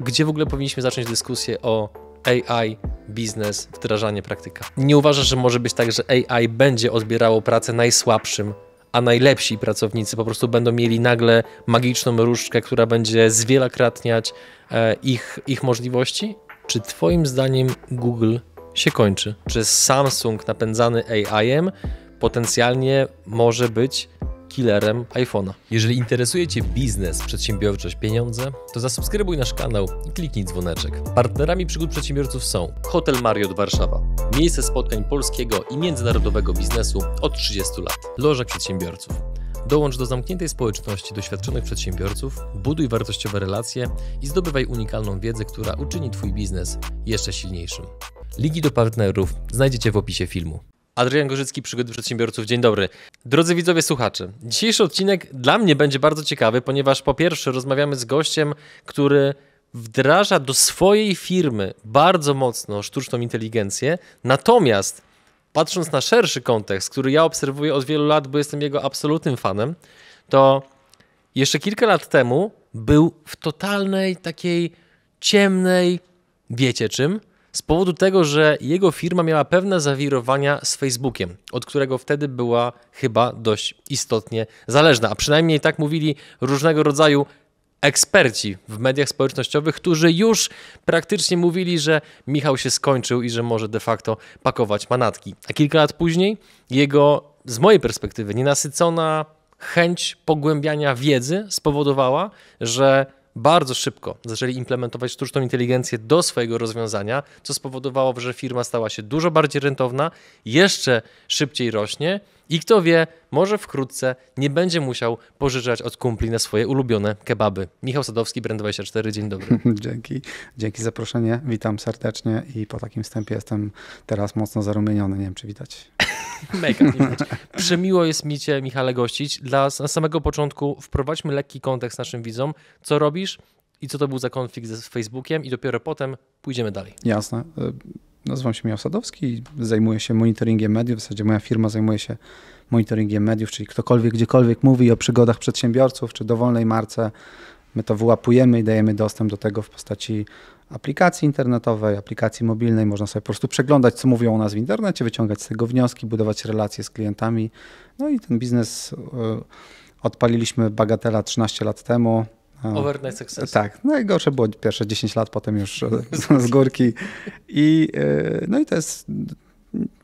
gdzie w ogóle powinniśmy zacząć dyskusję o AI, biznes, wdrażanie praktyka. Nie uważasz, że może być tak, że AI będzie odbierało pracę najsłabszym, a najlepsi pracownicy po prostu będą mieli nagle magiczną różdżkę, która będzie zwielakratniać e, ich, ich możliwości? Czy Twoim zdaniem Google się kończy? Czy Samsung napędzany AI-em potencjalnie może być killerem iPhone'a. Jeżeli interesuje Cię biznes, przedsiębiorczość, pieniądze, to zasubskrybuj nasz kanał i kliknij dzwoneczek. Partnerami przygód przedsiębiorców są Hotel Marriott Warszawa, miejsce spotkań polskiego i międzynarodowego biznesu od 30 lat, Loża Przedsiębiorców. Dołącz do zamkniętej społeczności doświadczonych przedsiębiorców, buduj wartościowe relacje i zdobywaj unikalną wiedzę, która uczyni Twój biznes jeszcze silniejszym. Ligi do partnerów znajdziecie w opisie filmu. Adrian Gorzycki, Przygody Przedsiębiorców. Dzień dobry. Drodzy widzowie, słuchacze, dzisiejszy odcinek dla mnie będzie bardzo ciekawy, ponieważ po pierwsze rozmawiamy z gościem, który wdraża do swojej firmy bardzo mocno sztuczną inteligencję, natomiast patrząc na szerszy kontekst, który ja obserwuję od wielu lat, bo jestem jego absolutnym fanem, to jeszcze kilka lat temu był w totalnej takiej ciemnej, wiecie czym? z powodu tego, że jego firma miała pewne zawirowania z Facebookiem, od którego wtedy była chyba dość istotnie zależna, a przynajmniej tak mówili różnego rodzaju eksperci w mediach społecznościowych, którzy już praktycznie mówili, że Michał się skończył i że może de facto pakować manatki. A kilka lat później jego, z mojej perspektywy, nienasycona chęć pogłębiania wiedzy spowodowała, że bardzo szybko zaczęli implementować sztuczną inteligencję do swojego rozwiązania, co spowodowało, że firma stała się dużo bardziej rentowna, jeszcze szybciej rośnie i kto wie, może wkrótce nie będzie musiał pożyczać od kumpli na swoje ulubione kebaby. Michał Sadowski, Brand24, dzień dobry. Dzięki, dzięki zaproszenie, witam serdecznie i po takim wstępie jestem teraz mocno zarumieniony, nie wiem czy widać. Mega, nie widać. Przemiło jest mi Cię, Michale, gościć. Dla samego początku wprowadźmy lekki kontekst naszym widzom. Co robisz i co to był za konflikt z Facebookiem i dopiero potem pójdziemy dalej. Jasne. Y, Nazywam się Michał Sadowski, zajmuję się monitoringiem mediów. W zasadzie moja firma zajmuje się monitoringiem mediów, czyli ktokolwiek gdziekolwiek mówi o przygodach przedsiębiorców czy dowolnej marce, my to wyłapujemy i dajemy dostęp do tego w postaci aplikacji internetowej, aplikacji mobilnej. Można sobie po prostu przeglądać, co mówią o nas w internecie, wyciągać z tego wnioski, budować relacje z klientami. No i ten biznes y, odpaliliśmy bagatela 13 lat temu. No, Overnight success. Tak, najgorsze no było pierwsze 10 lat, potem już z górki. I, e, no i to jest,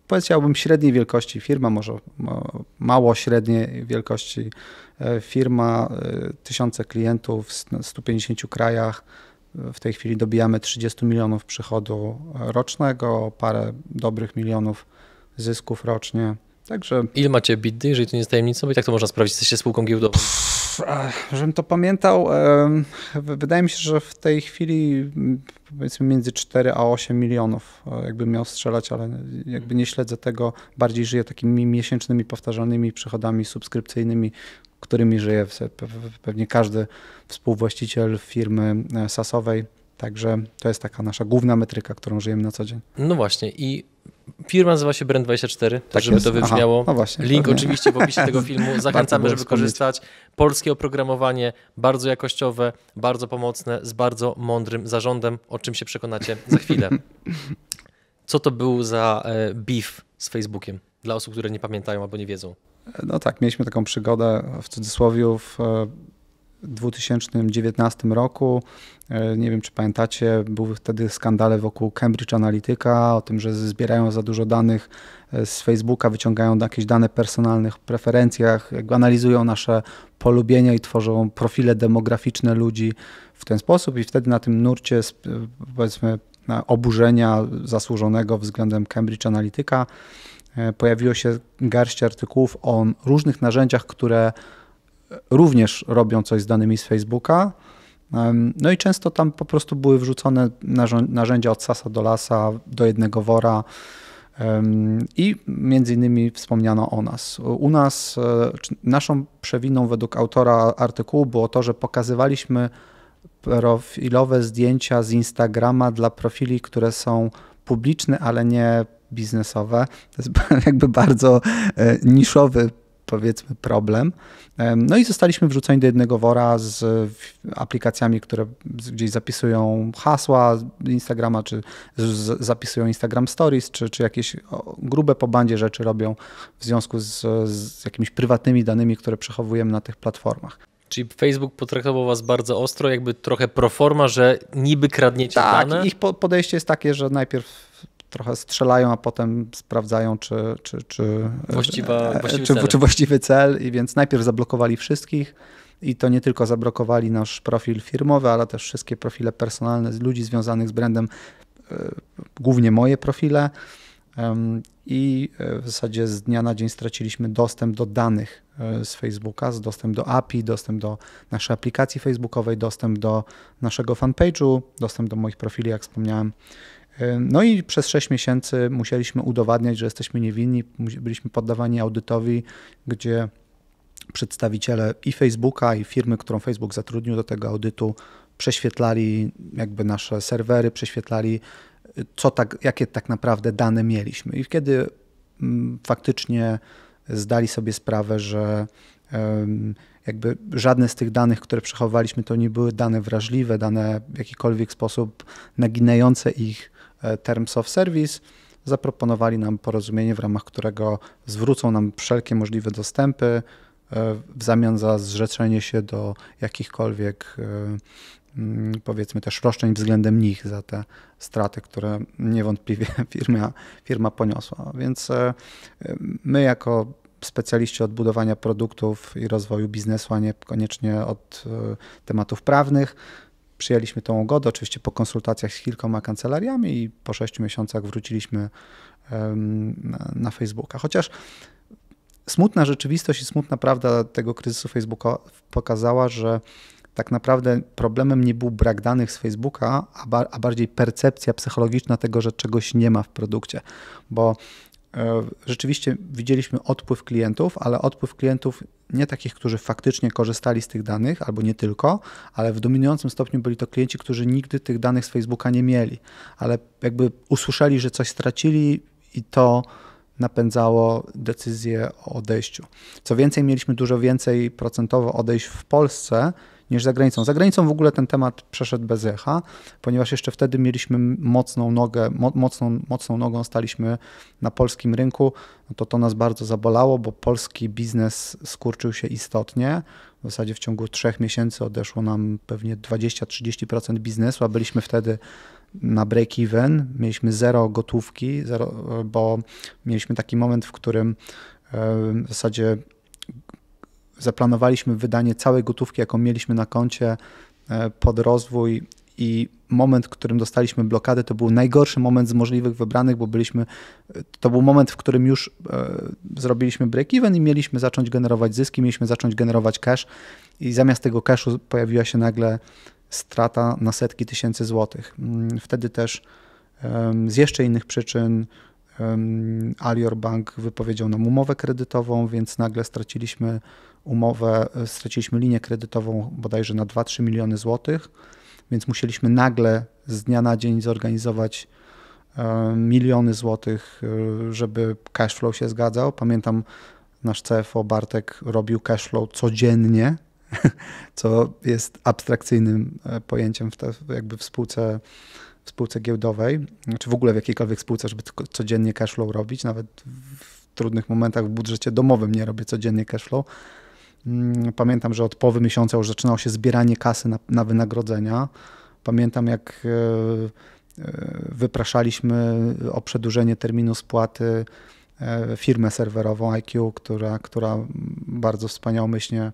powiedziałbym, średniej wielkości firma, może mało średniej wielkości e, firma, e, tysiące klientów w 150 krajach. W tej chwili dobijamy 30 milionów przychodu rocznego, parę dobrych milionów zysków rocznie. Także... Ile macie biddy, jeżeli to nie jest tajemnicą? Bo i tak to można sprawdzić, jesteście spółką giełdową. Pff żebym to pamiętał, wydaje mi się, że w tej chwili powiedzmy między 4 a 8 milionów, e, jakby miał strzelać, ale jakby nie śledzę tego, bardziej żyję takimi miesięcznymi, powtarzalnymi przychodami subskrypcyjnymi, którymi żyje pewnie każdy współwłaściciel firmy e, sasowej. Także to jest taka nasza główna metryka, którą żyjemy na co dzień. No właśnie i Firma nazywa się Brand24, tak, tak żeby jest. to wybrzmiało. no właśnie, Link pewnie. oczywiście w opisie tego filmu. Zachęcamy, żeby korzystać. Polskie oprogramowanie, bardzo jakościowe, bardzo pomocne, z bardzo mądrym zarządem, o czym się przekonacie za chwilę. Co to był za e, beef z Facebookiem dla osób, które nie pamiętają albo nie wiedzą? No tak, mieliśmy taką przygodę w cudzysłowie w e, 2019 roku. E, nie wiem, czy pamiętacie, były wtedy skandale wokół Cambridge Analytica, o tym, że zbierają za dużo danych e, z Facebooka, wyciągają jakieś dane personalnych preferencjach, jakby analizują nasze polubienia i tworzą profile demograficzne ludzi w ten sposób i wtedy na tym nurcie, e, powiedzmy, oburzenia zasłużonego względem Cambridge Analytica pojawiło się garść artykułów o różnych narzędziach, które również robią coś z danymi z Facebooka. No i często tam po prostu były wrzucone narzędzia od sasa do lasa, do jednego wora. I między innymi wspomniano o nas. U nas e, naszą przewiną według autora artykułu było to, że pokazywaliśmy profilowe zdjęcia z Instagrama dla profili, które są publiczne, ale nie biznesowe. To jest jakby bardzo e, niszowy powiedzmy problem. No i zostaliśmy wrzuceni do jednego wora z aplikacjami, które gdzieś zapisują hasła Instagrama, czy zapisują Instagram Stories, czy, czy jakieś grube po bandzie rzeczy robią w związku z, z jakimiś prywatnymi danymi, które przechowujemy na tych platformach. Czyli Facebook potraktował was bardzo ostro, jakby trochę proforma, że niby kradniecie tak, dane? Tak, ich podejście jest takie, że najpierw trochę strzelają, a potem sprawdzają, czy, czy, czy, e, Właściwa, e, właściwy, czy, cel. czy właściwy cel. I więc najpierw zablokowali wszystkich. I to nie tylko zablokowali nasz profil firmowy, ale też wszystkie profile personalne z ludzi związanych z brandem, e, głównie moje profile. I w zasadzie z dnia na dzień straciliśmy dostęp do danych z Facebooka, z dostęp do API, dostęp do naszej aplikacji Facebookowej, dostęp do naszego fanpage'u, dostęp do moich profili, jak wspomniałem. No i przez 6 miesięcy musieliśmy udowadniać, że jesteśmy niewinni. Byliśmy poddawani audytowi, gdzie przedstawiciele i Facebooka, i firmy, którą Facebook zatrudnił do tego audytu, prześwietlali jakby nasze serwery, prześwietlali, co tak, jakie tak naprawdę dane mieliśmy. I kiedy mm, faktycznie zdali sobie sprawę, że jakby żadne z tych danych, które przechowaliśmy, to nie były dane wrażliwe, dane w jakikolwiek sposób naginające ich E, terms of Service, zaproponowali nam porozumienie, w ramach którego zwrócą nam wszelkie możliwe dostępy e, w zamian za zrzeczenie się do jakichkolwiek e, mm, powiedzmy też roszczeń względem nich za te straty, które niewątpliwie firma, firma poniosła. Więc my jako specjaliści od budowania produktów i rozwoju biznesu, a nie koniecznie od tematów prawnych, przyjęliśmy tą ugodę, oczywiście po konsultacjach z kilkoma kancelariami i po sześciu miesiącach wróciliśmy na Facebooka. Chociaż smutna rzeczywistość i smutna prawda tego kryzysu Facebooka pokazała, że tak naprawdę problemem nie był brak danych z Facebooka, a, ba a, bardziej percepcja psychologiczna tego, że czegoś nie ma w produkcie. Bo E, rzeczywiście widzieliśmy odpływ klientów, ale odpływ klientów nie takich, którzy faktycznie korzystali z tych danych, albo nie tylko, ale w dominującym stopniu byli to klienci, którzy nigdy tych danych z Facebooka nie mieli, ale jakby usłyszeli, że coś stracili i to napędzało decyzję o odejściu. Co więcej, mieliśmy dużo więcej procentowo odejść w Polsce niż za granicą. Za granicą w ogóle ten temat przeszedł bez echa, ponieważ jeszcze wtedy mieliśmy mocną nogę, mo mocną, mocną nogą staliśmy na polskim rynku. No to to nas bardzo zabolało, bo polski biznes skurczył się istotnie. W zasadzie w ciągu trzech miesięcy odeszło nam pewnie 20-30% biznesu, a byliśmy wtedy na break-even, mieliśmy zero gotówki, zero, bo mieliśmy taki moment, w którym e, w zasadzie zaplanowaliśmy wydanie całej gotówki, jaką mieliśmy na koncie e, pod rozwój i moment, w którym dostaliśmy blokadę, to był najgorszy moment z możliwych wybranych, bo byliśmy, e, to był moment, w którym już e, zrobiliśmy break-even i mieliśmy zacząć generować zyski, mieliśmy zacząć generować cash i zamiast tego cashu pojawiła się nagle strata na setki tysięcy złotych. Mm, wtedy też e, z jeszcze innych przyczyn Alior Bank wypowiedział nam umowę kredytową, więc nagle straciliśmy umowę, e, straciliśmy linię kredytową bodajże na 2-3 miliony złotych, więc musieliśmy nagle z dnia na dzień zorganizować e, miliony złotych, e, żeby cashflow się zgadzał. Pamiętam, nasz CFO Bartek robił cashflow codziennie, co jest abstrakcyjnym pojęciem w, te, jakby w spółce w spółce giełdowej, czy w ogóle w jakiejkolwiek spółce, żeby codziennie cashflow robić, nawet w trudnych momentach w budżecie domowym nie robię codziennie cashflow. Mm, pamiętam, że od połowy miesiąca już zaczynało się zbieranie kasy na, na wynagrodzenia. Pamiętam, jak e, e, wypraszaliśmy o przedłużenie terminu spłaty e, firmę serwerową IQ, która, która bardzo wspaniałomyślnie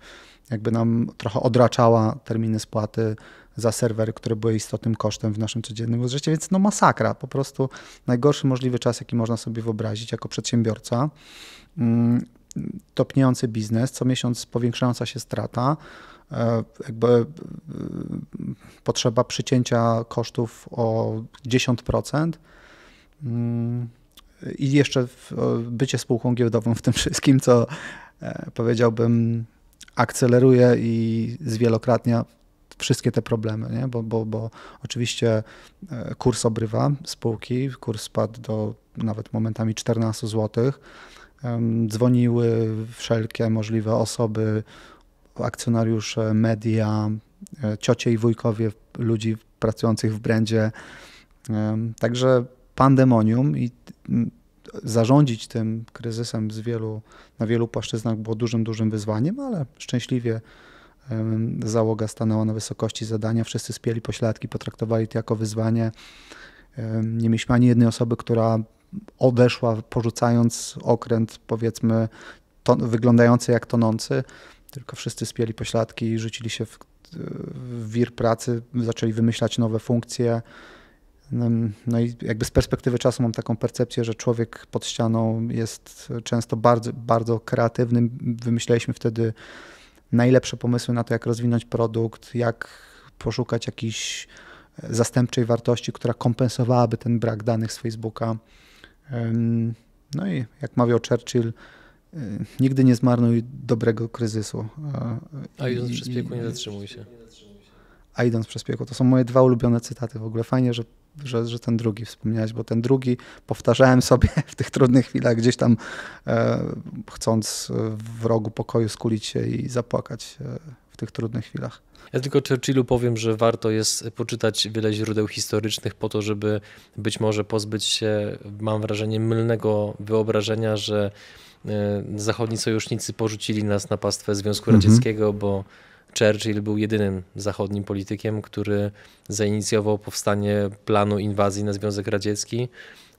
jakby nam trochę odraczała terminy spłaty za serwery, które były istotnym kosztem w naszym codziennym życiu, więc no masakra, po prostu najgorszy możliwy czas, jaki można sobie wyobrazić jako przedsiębiorca, mm, topniejący biznes, co miesiąc powiększająca się strata, e, jakby e, potrzeba przycięcia kosztów o 10%. Mm, I jeszcze e, bycie spółką giełdową w tym wszystkim, co powiedziałbym, akceleruje i zwielokrotnia wszystkie te problemy, nie? Bo, bo, bo oczywiście e, kurs obrywa spółki, kurs spadł do nawet momentami 14 zł. Dzwoniły wszelkie możliwe osoby, akcjonariusze, media, e, ciocie i wujkowie ludzi pracujących w brandzie. Także pandemonium i zarządzić tym kryzysem z wielu, na wielu płaszczyznach było dużym, dużym wyzwaniem, ale szczęśliwie Załoga stanęła na wysokości zadania, wszyscy spieli pośladki, potraktowali to jako wyzwanie. Nie mieliśmy ani jednej osoby, która odeszła, porzucając okręt, powiedzmy, wyglądający jak tonący, tylko wszyscy spieli pośladki i rzucili się w, w wir pracy, zaczęli wymyślać nowe funkcje. No i jakby z perspektywy czasu mam taką percepcję, że człowiek pod ścianą jest często bardzo, bardzo kreatywny. Wymyśleliśmy wtedy najlepsze pomysły na to, jak rozwinąć produkt, jak poszukać jakiejś e, zastępczej wartości, która kompensowałaby ten brak danych z Facebooka. No i jak mawiał Churchill, e, nigdy nie zmarnuj dobrego kryzysu. E, A i wszystkiego nie zatrzymuj się a idąc przez piekło. To są moje dwa ulubione cytaty w ogóle. Fajnie, że, że, że ten drugi wspomniałeś, bo ten drugi powtarzałem sobie w tych trudnych chwilach, gdzieś tam e, chcąc e, w rogu pokoju skulić się i zapłakać e, w tych trudnych chwilach. Ja tylko Churchillu powiem, że warto jest poczytać wiele źródeł historycznych po to, żeby być może pozbyć się, mam wrażenie, mylnego wyobrażenia, że e, zachodni sojusznicy porzucili nas na pastwę Związku mhm. Radzieckiego, mm -hmm. bo Churchill był jedynym zachodnim politykiem, który zainicjował powstanie planu inwazji na Związek Radziecki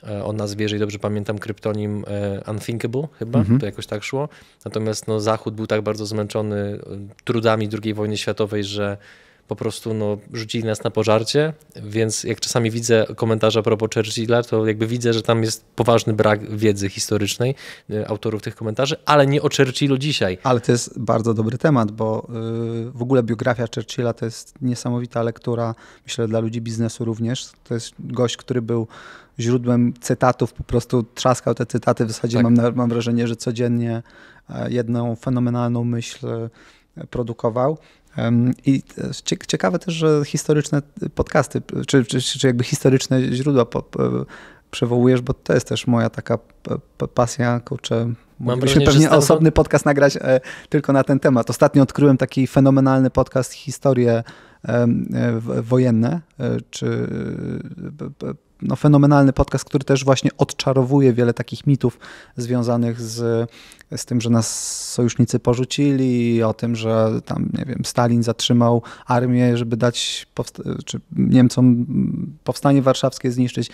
e, o nazwie, jeżeli dobrze pamiętam, kryptonim e, Unthinkable chyba, mhm. to jakoś tak szło. Natomiast no, Zachód był tak bardzo zmęczony e, trudami II wojny światowej, że po prostu no, rzucili nas na pożarcie, więc jak czasami widzę komentarze a propos Churchilla, to jakby widzę, że tam jest poważny brak wiedzy historycznej y, autorów tych komentarzy, ale nie o Churchillu dzisiaj. Ale to jest bardzo dobry temat, bo yy, w ogóle biografia Churchilla to jest niesamowita lektura, myślę, dla ludzi biznesu również. To jest gość, który był źródłem cytatów, po prostu trzaskał te cytaty. W zasadzie tak. mam, mam wrażenie, że codziennie e, jedną fenomenalną myśl e, produkował. I e, ciekawe też, że historyczne podcasty, czy, czy, czy jakby historyczne źródła po, po, przywołujesz, bo to jest też moja taka pasja, kurczę. Moglibyśmy pewnie osobny podcast nagrać e, tylko na ten temat. Ostatnio odkryłem taki fenomenalny podcast Historie e, e, Wojenne, czy e, no, fenomenalny podcast, który też właśnie odczarowuje wiele takich mitów związanych z, z tym, że nas sojusznicy porzucili, o tym, że tam, nie wiem, Stalin zatrzymał armię, żeby dać czy Niemcom powstanie warszawskie zniszczyć.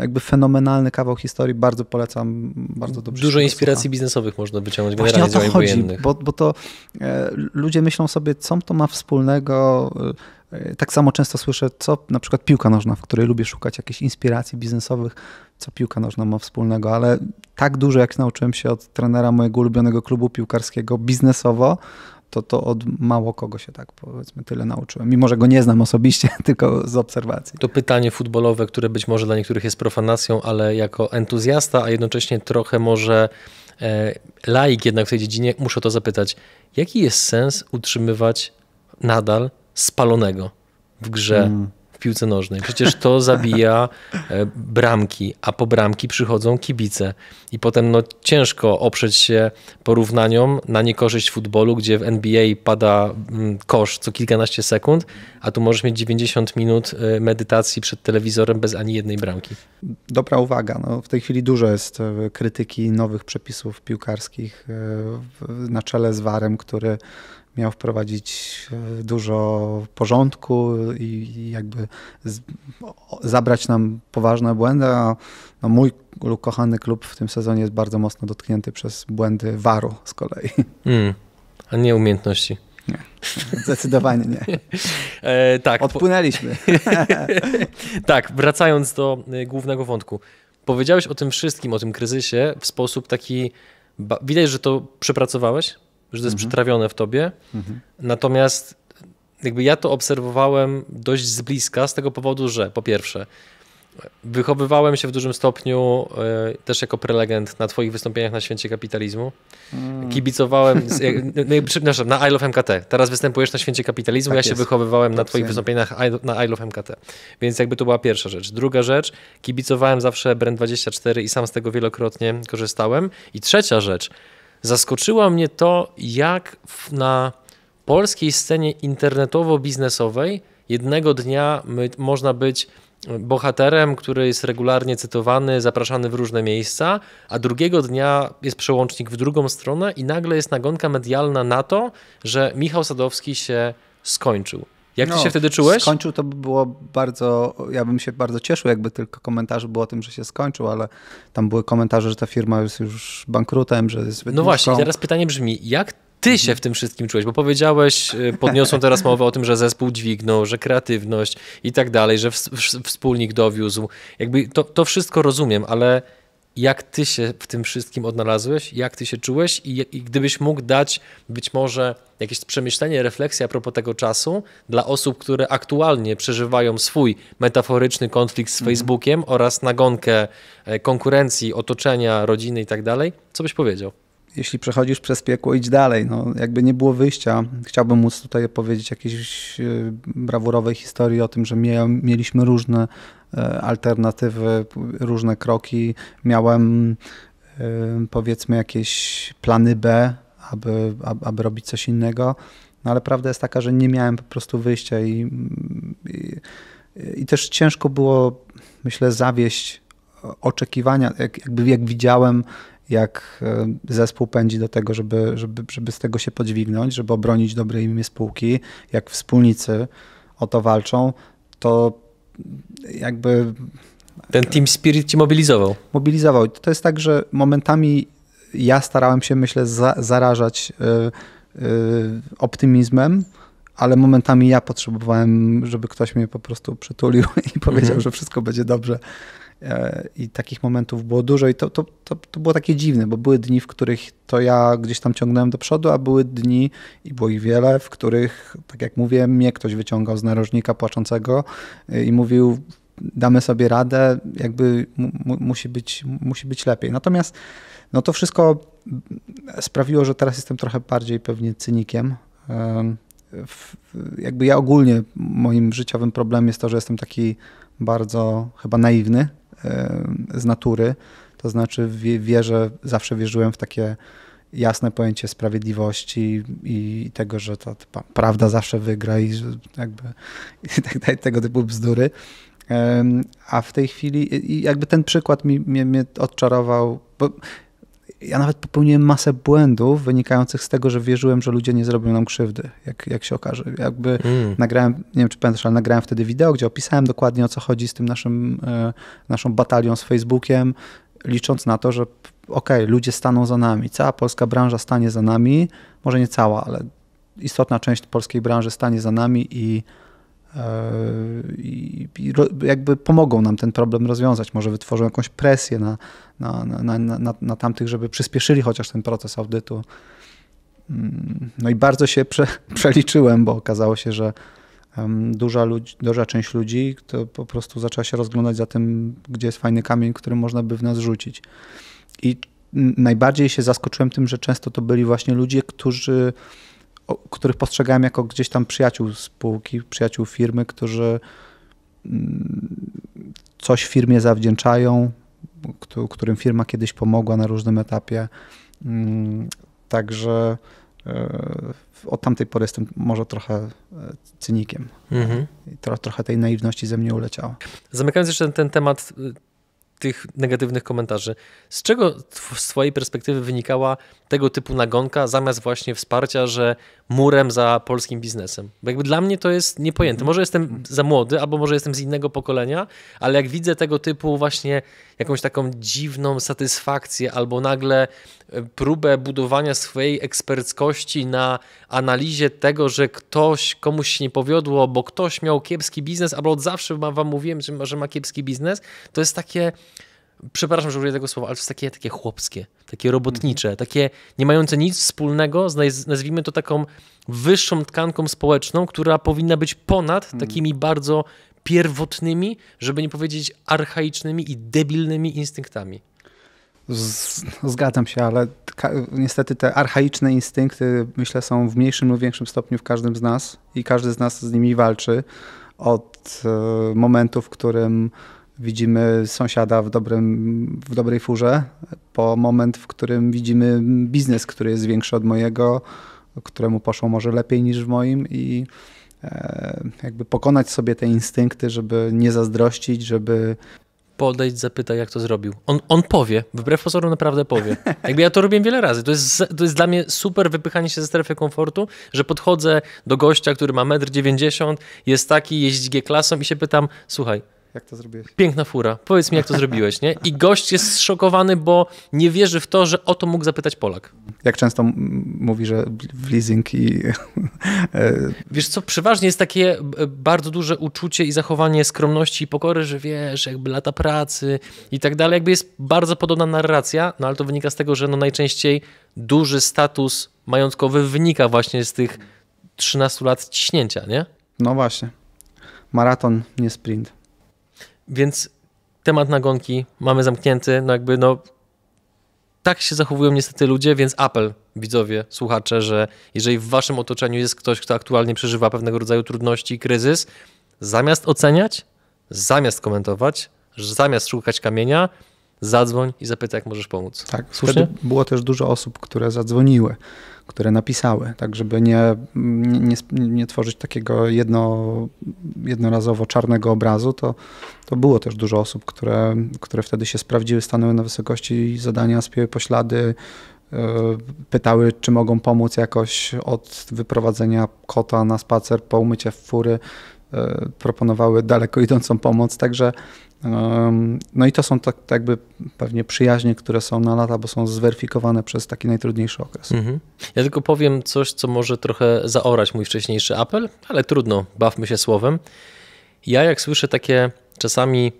Jakby fenomenalny kawał historii, bardzo polecam, bardzo dobrze. Dużo inspiracji biznesowych można wyciągnąć właśnie generalnie o to chodzi, Bo, bo to e, ludzie myślą sobie, co to ma wspólnego. E, tak samo często słyszę, co na przykład piłka nożna, w której lubię szukać jakichś inspiracji biznesowych, co piłka nożna ma wspólnego, ale tak dużo jak nauczyłem się od trenera mojego ulubionego klubu piłkarskiego biznesowo, to, to od mało kogo się tak powiedzmy tyle nauczyłem. Mimo, że go nie znam osobiście, tylko z obserwacji. To pytanie futbolowe, które być może dla niektórych jest profanacją, ale jako entuzjasta, a jednocześnie trochę może e, laik jednak w tej dziedzinie, muszę to zapytać. Jaki jest sens utrzymywać nadal spalonego w grze mm. w piłce nożnej. Przecież to zabija e, bramki, a po bramki przychodzą kibice. I potem no, ciężko oprzeć się porównaniom na niekorzyść futbolu, gdzie w NBA pada mm, kosz co kilkanaście sekund, a tu możesz mieć 90 minut e, medytacji przed telewizorem bez ani jednej bramki. Dobra uwaga. No, w tej chwili dużo jest e, krytyki nowych przepisów piłkarskich na czele z Warem, który miał wprowadzić e, dużo porządku i jakby z, zabrać nam poważne błędy, a no mój kochany klub w tym sezonie jest bardzo mocno dotknięty przez błędy waru z kolei. Mm, a nie umiejętności. Nie, zdecydowanie nie. E, tak. Odpłynęliśmy. tak, wracając do e, głównego wątku. Powiedziałeś o tym wszystkim, o tym kryzysie w sposób taki. Widać, że to przepracowałeś, że to jest mhm. przetrawione w tobie. Mhm. Natomiast jakby ja to obserwowałem dość z bliska z tego powodu, że po pierwsze wychowywałem się w dużym stopniu y, też jako prelegent na twoich wystąpieniach na Święcie Kapitalizmu. Mm. Kibicowałem, z, jak, no przepraszam, na Isle of MKT. Teraz występujesz na Święcie Kapitalizmu, tak ja jest. się wychowywałem na tak twoich wystąpieniach I, na Isle of MKT. Więc jakby to była pierwsza rzecz. Druga rzecz, kibicowałem zawsze Brand 24 i sam z tego wielokrotnie korzystałem. I trzecia rzecz, zaskoczyło mnie to, jak na polskiej scenie internetowo-biznesowej jednego dnia my, można być bohaterem, który jest regularnie cytowany, zapraszany w różne miejsca, a drugiego dnia jest przełącznik w drugą stronę i nagle jest nagonka medialna na to, że Michał Sadowski się skończył. Jak no, ty się wtedy czułeś? Skończył to by było bardzo, ja bym się bardzo cieszył, jakby tylko komentarze było o tym, że się skończył, ale tam były komentarze, że ta firma jest już bankrutem, że jest No właśnie, teraz pytanie brzmi, jak ty się w tym wszystkim czułeś? Bo powiedziałeś, e, podniosłem teraz mowę o tym, że zespół dźwignął, że kreatywność i tak dalej, że wspólnik dowiózł. Jakby to, to wszystko rozumiem, ale jak ty się w tym wszystkim odnalazłeś, jak ty się czułeś i, i gdybyś mógł dać być może jakieś przemyślenie, refleksja a propos tego czasu dla osób, które aktualnie przeżywają swój metaforyczny konflikt z mhm. Facebookiem mm. oraz nagonkę e, konkurencji, otoczenia, rodziny i tak dalej, co byś powiedział? Jeśli przechodzisz przez piekło, idź dalej. No, jakby nie było wyjścia. Chciałbym móc tutaj opowiedzieć jakieś e, brawurowej historii o tym, że mieliśmy różne E, alternatywy, różne kroki. Miałem e, powiedzmy jakieś plany B, aby, aby robić coś innego, no ale prawda jest taka, że nie miałem po prostu wyjścia i, i, i też ciężko było, myślę, zawieść oczekiwania, jak, jakby jak widziałem, jak e, zespół pędzi do tego, żeby, żeby, żeby z tego się podźwignąć, żeby obronić dobre imię spółki, jak wspólnicy o to walczą, to jakby. Ten Team Spirit ci mobilizował. Mobilizował. To jest tak, że momentami ja starałem się, myślę, za, zarażać y, y, optymizmem, ale momentami ja potrzebowałem, żeby ktoś mnie po prostu przytulił i powiedział, mm -hmm. że wszystko będzie dobrze. E, i takich momentów było dużo i to, to, to, to, było takie dziwne, bo były dni, w których to ja gdzieś tam ciągnąłem do przodu, a były dni, i było ich wiele, w których, tak jak mówię, mnie ktoś wyciągał z narożnika płaczącego e, i mówił, damy sobie radę, jakby mu, musi, być, musi być lepiej. Natomiast no to wszystko sprawiło, że teraz jestem trochę bardziej pewnie cynikiem. W, jakby ja ogólnie moim życiowym problemem jest to, że jestem taki bardzo chyba naiwny z natury. To znaczy wierzę, zawsze wierzyłem w takie jasne pojęcie sprawiedliwości i tego, że ta, prawda zawsze wygra i, jakby, i tak dalej, tego typu bzdury. A w tej chwili, jakby ten przykład mi, mnie, mnie odczarował, bo ja nawet popełniłem masę błędów wynikających z tego, że wierzyłem, że ludzie nie zrobią nam krzywdy, jak, jak się okaże. Jakby mm. nagrałem, nie wiem czy pamiętasz, ale nagrałem wtedy wideo, gdzie opisałem dokładnie o co chodzi z tym naszym, e, naszą batalią z Facebookiem, licząc na to, że okej, okay, ludzie staną za nami, cała polska branża stanie za nami, może nie cała, ale istotna część polskiej branży stanie za nami i, e, i jakby pomogą nam ten problem rozwiązać. Może wytworzą jakąś presję na, na, na, na, na tamtych, żeby przyspieszyli chociaż ten proces audytu. Mm, no i bardzo się prze, przeliczyłem, bo okazało się, że duża, ludzi, duża część ludzi to po prostu zaczęła się rozglądać za tym, gdzie jest fajny kamień, który można by w nas rzucić. I najbardziej się zaskoczyłem tym, że często to byli właśnie ludzie, którzy, których postrzegałem jako gdzieś tam przyjaciół spółki, przyjaciół firmy, którzy mm, coś firmie zawdzięczają, którym firma kiedyś pomogła na różnym etapie. Mm, także e, od tamtej pory jestem może trochę e, cynikiem. Mhm. trochę tej naiwności ze mnie uleciało. Zamykając jeszcze ten, ten temat y, tych negatywnych komentarzy, z czego z Twojej perspektywy wynikała tego typu nagonka zamiast właśnie wsparcia, że murem za polskim biznesem. Bo jakby dla mnie to jest niepojęte. Mhm. Może jestem za młody, albo może jestem z innego pokolenia, ale jak widzę tego typu właśnie jakąś taką dziwną satysfakcję, albo nagle e, próbę budowania swojej eksperckości na analizie tego, że ktoś, komuś się nie powiodło, bo ktoś miał kiepski biznes, albo od zawsze wam mówiłem, że ma kiepski biznes, to jest takie przepraszam, że użyję tego słowa, ale to jest takie, takie chłopskie, takie robotnicze, mhm. takie nie mające nic wspólnego z, nazwijmy to taką wyższą tkanką społeczną, która powinna być ponad mhm. takimi bardzo pierwotnymi, żeby nie powiedzieć archaicznymi i debilnymi instynktami. zgadzam się, ale niestety te archaiczne instynkty, myślę, są w mniejszym lub większym stopniu w każdym z nas i każdy z nas z nimi walczy od e, momentu, w którym widzimy sąsiada w, dobrym, w dobrej furze, po moment, w którym widzimy biznes, który jest większy od mojego, któremu poszło może lepiej niż w moim i e, jakby pokonać sobie te instynkty, żeby nie zazdrościć, żeby podejść, zapytaj, jak to zrobił. On, on powie, wbrew pozorom naprawdę powie. Jakby ja to robiłem wiele razy. To jest, to jest dla mnie super wypychanie się ze strefy komfortu, że podchodzę do gościa, który ma 1,90 m, jest taki, jeździ G-klasą i się pytam, słuchaj, jak to zrobiłeś? Piękna fura. Powiedz mi, jak to zrobiłeś, nie? I gość jest zszokowany, bo nie wierzy w to, że o to mógł zapytać Polak. Jak często mówi, że w leasing i... E, wiesz co, przeważnie jest takie bardzo duże uczucie i zachowanie skromności i pokory, że wiesz, jakby lata pracy i tak dalej. Jakby jest bardzo podobna narracja, no ale to wynika z tego, że no najczęściej duży status majątkowy wynika właśnie z tych 13 lat ciśnięcia, nie? No właśnie. Maraton, nie sprint. Więc temat nagonki mamy zamknięty, no jakby no tak się zachowują niestety ludzie, więc apel widzowie, słuchacze, że jeżeli w waszym otoczeniu jest ktoś, kto aktualnie przeżywa pewnego rodzaju trudności i kryzys, zamiast oceniać, zamiast komentować, zamiast szukać kamienia, zadzwoń i zapytaj, jak możesz pomóc. Tak, Słusznie? było też dużo osób, które zadzwoniły które napisały, tak żeby nie, nie, nie tworzyć takiego jedno, jednorazowo czarnego obrazu, to, to było też dużo osób, które, które wtedy się sprawdziły, stanęły na wysokości zadania, spięły poślady, e, pytały, czy mogą pomóc jakoś od wyprowadzenia kota na spacer po umycie w fury, e, proponowały daleko idącą pomoc, także no i to są tak, tak jakby pewnie przyjaźnie, które są na lata, bo są zweryfikowane przez taki najtrudniejszy okres. Mhm. Ja tylko powiem coś, co może trochę zaorać mój wcześniejszy apel, ale trudno, bawmy się słowem. Ja jak słyszę takie czasami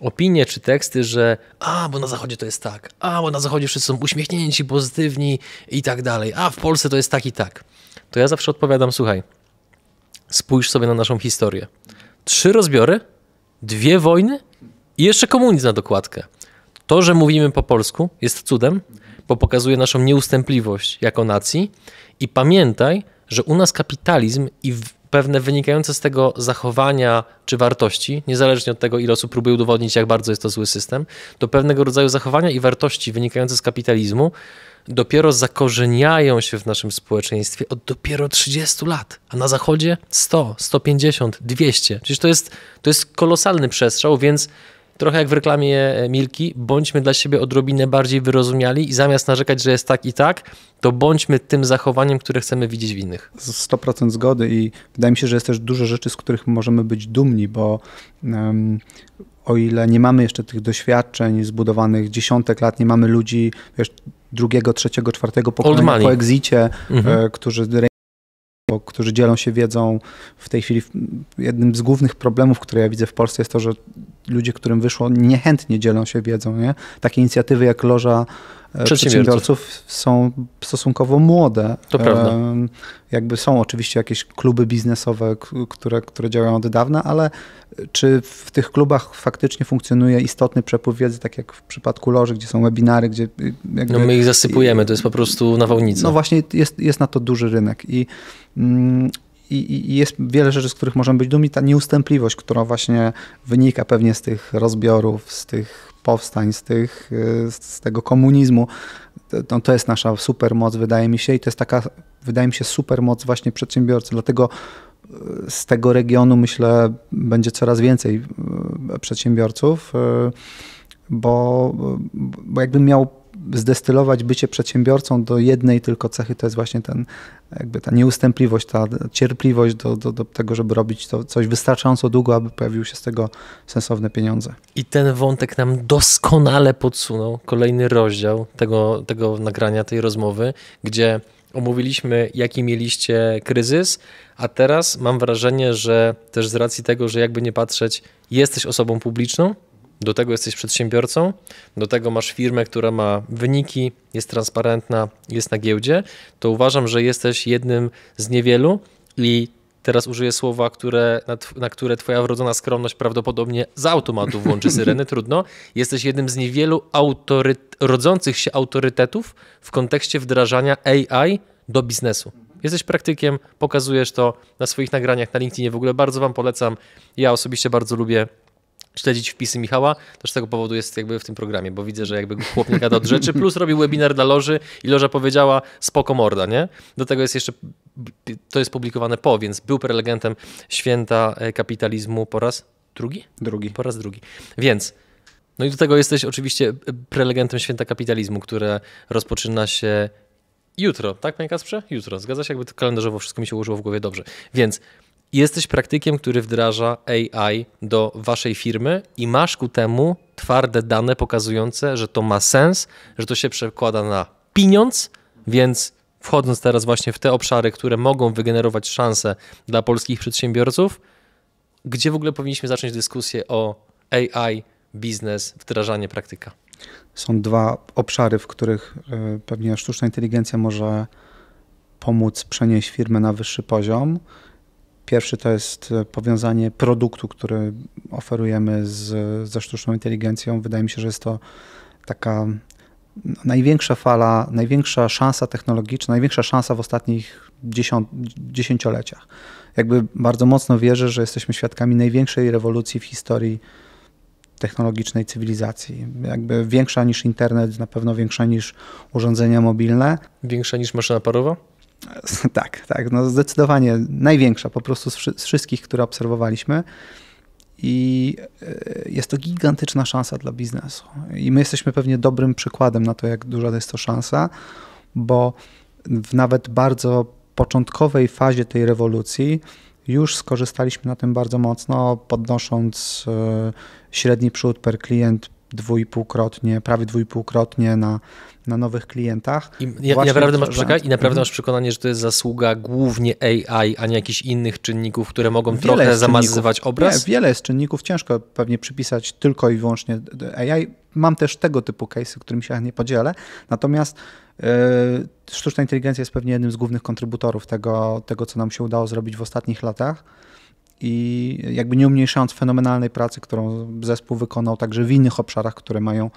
opinie czy teksty, że a, bo na zachodzie to jest tak, a, bo na zachodzie wszyscy są uśmiechnięci, pozytywni i tak dalej, a w Polsce to jest tak i tak, to ja zawsze odpowiadam, słuchaj, spójrz sobie na naszą historię. Trzy rozbiory – dwie wojny i jeszcze komunizm na dokładkę. To, że mówimy po polsku, jest cudem, bo pokazuje naszą nieustępliwość jako nacji. I pamiętaj, że u nas kapitalizm i pewne wynikające z tego zachowania czy wartości, niezależnie od tego, ile osób próbuje udowodnić, jak bardzo jest to zły system, do pewnego rodzaju zachowania i wartości wynikające z kapitalizmu dopiero zakorzeniają się w naszym społeczeństwie od dopiero 30 lat, a na zachodzie 100, 150, 200. Przecież to jest, to jest kolosalny przestrzał, więc trochę jak w reklamie e, Milki, bądźmy dla siebie odrobinę bardziej wyrozumiali i zamiast narzekać, że jest tak i tak, to bądźmy tym zachowaniem, które chcemy widzieć w innych. 100% zgody i wydaje mi się, że jest też dużo rzeczy, z których możemy być dumni, bo um, o ile nie mamy jeszcze tych doświadczeń zbudowanych dziesiątek lat, nie mamy ludzi, wiesz, drugiego, trzeciego, czwartego pokolenia po egzicie, mhm. E, którzy bo którzy dzielą się wiedzą. W tej chwili jednym z głównych problemów, które ja widzę w Polsce jest to, że ludzie, którym wyszło, niechętnie dzielą się wiedzą. Nie? Takie inicjatywy jak Loża E, przedsiębiorców. są stosunkowo młode. To prawda. E, jakby są oczywiście jakieś kluby biznesowe, które, które działają od dawna, ale czy w tych klubach faktycznie funkcjonuje istotny przepływ wiedzy, tak jak w przypadku loży, gdzie są webinary, gdzie... Y, jakby... No my ich zasypujemy, to jest po prostu nawałnica. No właśnie, jest, jest na to duży rynek i... Mm, i, i, jest wiele rzeczy, z których możemy być dumni. Ta nieustępliwość, która właśnie wynika pewnie z tych rozbiorów, z tych powstań, z, tych, y, z tego komunizmu. to to jest nasza supermoc, wydaje mi się, i to jest taka, wydaje mi się, supermoc właśnie przedsiębiorcy. Dlatego y, z tego regionu myślę, będzie coraz więcej y, przedsiębiorców, bo, bo jakbym miał zdestylować bycie przedsiębiorcą do jednej tylko cechy, to jest właśnie ten, jakby ta nieustępliwość, ta cierpliwość do, do, do tego, żeby robić to coś wystarczająco długo, aby pojawiły się z tego sensowne pieniądze. I ten wątek nam doskonale podsunął kolejny rozdział tego, tego nagrania, tej rozmowy, gdzie omówiliśmy, jaki mieliście kryzys, a teraz mam wrażenie, że też z racji tego, że jakby nie patrzeć, jesteś osobą publiczną, do tego jesteś przedsiębiorcą, do tego masz firmę, która ma wyniki, jest transparentna, jest na giełdzie, to uważam, że jesteś jednym z niewielu i teraz użyję słowa, które, na, na, które twoja wrodzona skromność prawdopodobnie z automatu włączy syreny, trudno. Jesteś jednym z niewielu autoryt, rodzących się autorytetów w kontekście wdrażania AI do biznesu. Jesteś praktykiem, pokazujesz to na swoich nagraniach na LinkedInie. W ogóle bardzo wam polecam. Ja osobiście bardzo lubię śledzić wpisy Michała, to z tego powodu jest jakby w tym programie, bo widzę, że jakby chłop nie gada od rzeczy, plus robił webinar dla Loży i Loża powiedziała spoko morda, nie? Do tego jest jeszcze, to jest publikowane po, więc był prelegentem święta e, kapitalizmu po raz drugi? Drugi. Po raz drugi. Więc... No i do tego jesteś oczywiście e, prelegentem święta kapitalizmu, które rozpoczyna się jutro, tak panie Kasprze? Jutro. Zgadza się, jakby to kalendarzowo wszystko mi się ułożyło w głowie dobrze. Więc jesteś praktykiem, który wdraża AI do waszej firmy i masz ku temu twarde dane pokazujące, że to ma sens, że to się przekłada na pieniądz, więc wchodząc teraz właśnie w te obszary, które mogą wygenerować szanse dla polskich przedsiębiorców, gdzie w ogóle powinniśmy zacząć dyskusję o AI, biznes, wdrażanie praktyka? Są dwa obszary, w których y, pewnie sztuczna inteligencja może pomóc przenieść firmę na wyższy poziom. Pierwszy to jest e, powiązanie produktu, który oferujemy z, ze sztuczną inteligencją. Wydaje mi się, że jest to taka no, największa fala, największa szansa technologiczna, największa szansa w ostatnich dziesięcioleciach. Jakby bardzo mocno wierzę, że jesteśmy świadkami największej rewolucji w historii technologicznej cywilizacji. Jakby większa niż internet, na pewno większa niż urządzenia mobilne. Większa niż maszyna parowa? Tak, tak. No zdecydowanie największa po prostu z, wszystkich, które obserwowaliśmy. I e, jest to gigantyczna szansa dla biznesu. I my jesteśmy pewnie dobrym przykładem na to, jak duża jest to szansa, bo w nawet bardzo początkowej fazie tej rewolucji już skorzystaliśmy na tym bardzo mocno, podnosząc e, średni przód per klient dwójpółkrotnie, prawie dwójpółkrotnie na, na nowych klientach. I, ja, naprawdę masz, przeka- I naprawdę mhm. masz przekonanie, że to jest zasługa głównie AI, a nie jakichś innych czynników, które mogą wiele trochę zamazywać obraz? Nie, wiele jest czynników, ciężko pewnie przypisać tylko i wyłącznie AI. Mam też tego typu case, którym się nie podzielę, natomiast yy, sztuczna inteligencja jest pewnie jednym z głównych kontrybutorów tego, tego, co nam się udało zrobić w ostatnich latach i jakby nie umniejszając fenomenalnej pracy, którą zespół wykonał także w innych obszarach, które mają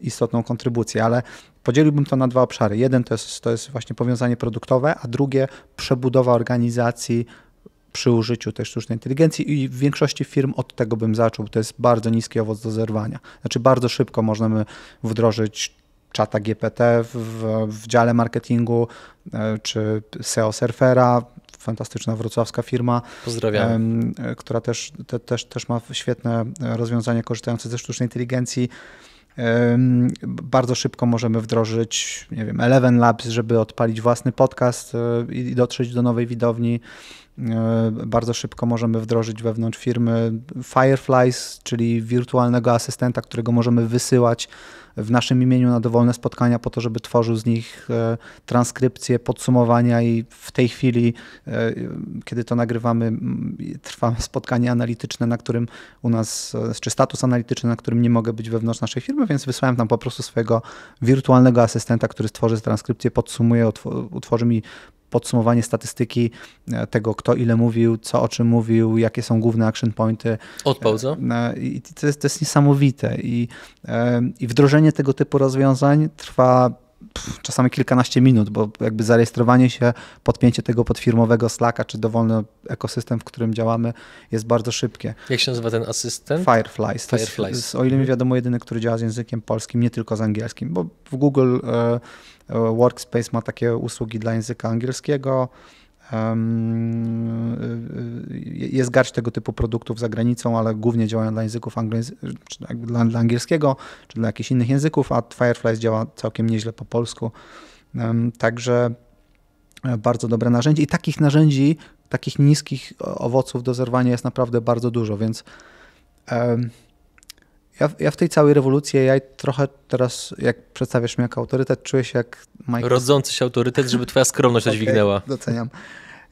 istotną kontrybucję, ale podzieliłbym to na dwa obszary. Jeden to jest, to jest właśnie powiązanie produktowe, a drugie przebudowa organizacji przy użyciu tej sztucznej inteligencji i w większości firm od tego bym zaczął. To jest bardzo niski owoc do zerwania. Znaczy bardzo szybko możemy wdrożyć czata GPT w, w dziale marketingu e, czy SEO surfera fantastyczna wrocławska firma. Pozdrawiam. E, która też, te, też, też ma świetne e, rozwiązania korzystające ze sztucznej inteligencji. Bardzo szybko możemy wdrożyć, nie wiem, Eleven Labs, żeby odpalić własny podcast e, i dotrzeć do nowej widowni. E, bardzo szybko możemy wdrożyć wewnątrz firmy Fireflies, czyli wirtualnego asystenta, którego możemy wysyłać w naszym imieniu na dowolne spotkania po to, żeby tworzył z nich e, transkrypcje, podsumowania i w tej chwili, e, kiedy to nagrywamy, trwa spotkanie analityczne, na którym u nas, czy status analityczny, na którym nie mogę być wewnątrz naszej firmy, więc wysłałem tam po prostu swojego wirtualnego asystenta, który stworzy transkrypcję, podsumuje, utworzy mi podsumowanie statystyki e, tego, kto ile mówił, co o czym mówił, jakie są główne action pointy. E, Odpauza. I to jest, to jest niesamowite. I, e, I wdrożenie tego typu rozwiązań trwa czasami kilkanaście minut, bo jakby zarejestrowanie się, podpięcie tego pod firmowego Slacka, czy dowolny ekosystem, w którym działamy, jest bardzo szybkie. Jak się nazywa ten asystent? Fireflies. Fireflies. Jest, o ile mi mhm. wiadomo, jedyny, który działa z językiem polskim, nie tylko z angielskim, bo w Google... Workspace ma takie usługi dla języka angielskiego. Y, y, jest garść tego typu produktów za granicą, ale głównie działają dla języków tak, dla, dla angielskiego czy dla jakichś innych języków, a Fireflies działa całkiem nieźle po polsku. Także e, bardzo dobre narzędzie i takich narzędzi, takich niskich owoców do zerwania jest naprawdę bardzo dużo, więc ja, ja w tej całej rewolucji ja trochę teraz, jak przedstawiasz mnie jako autorytet, czuję się jak Michael... Rodzący się autorytet, żeby twoja skromność okay, odźwignęła. Doceniam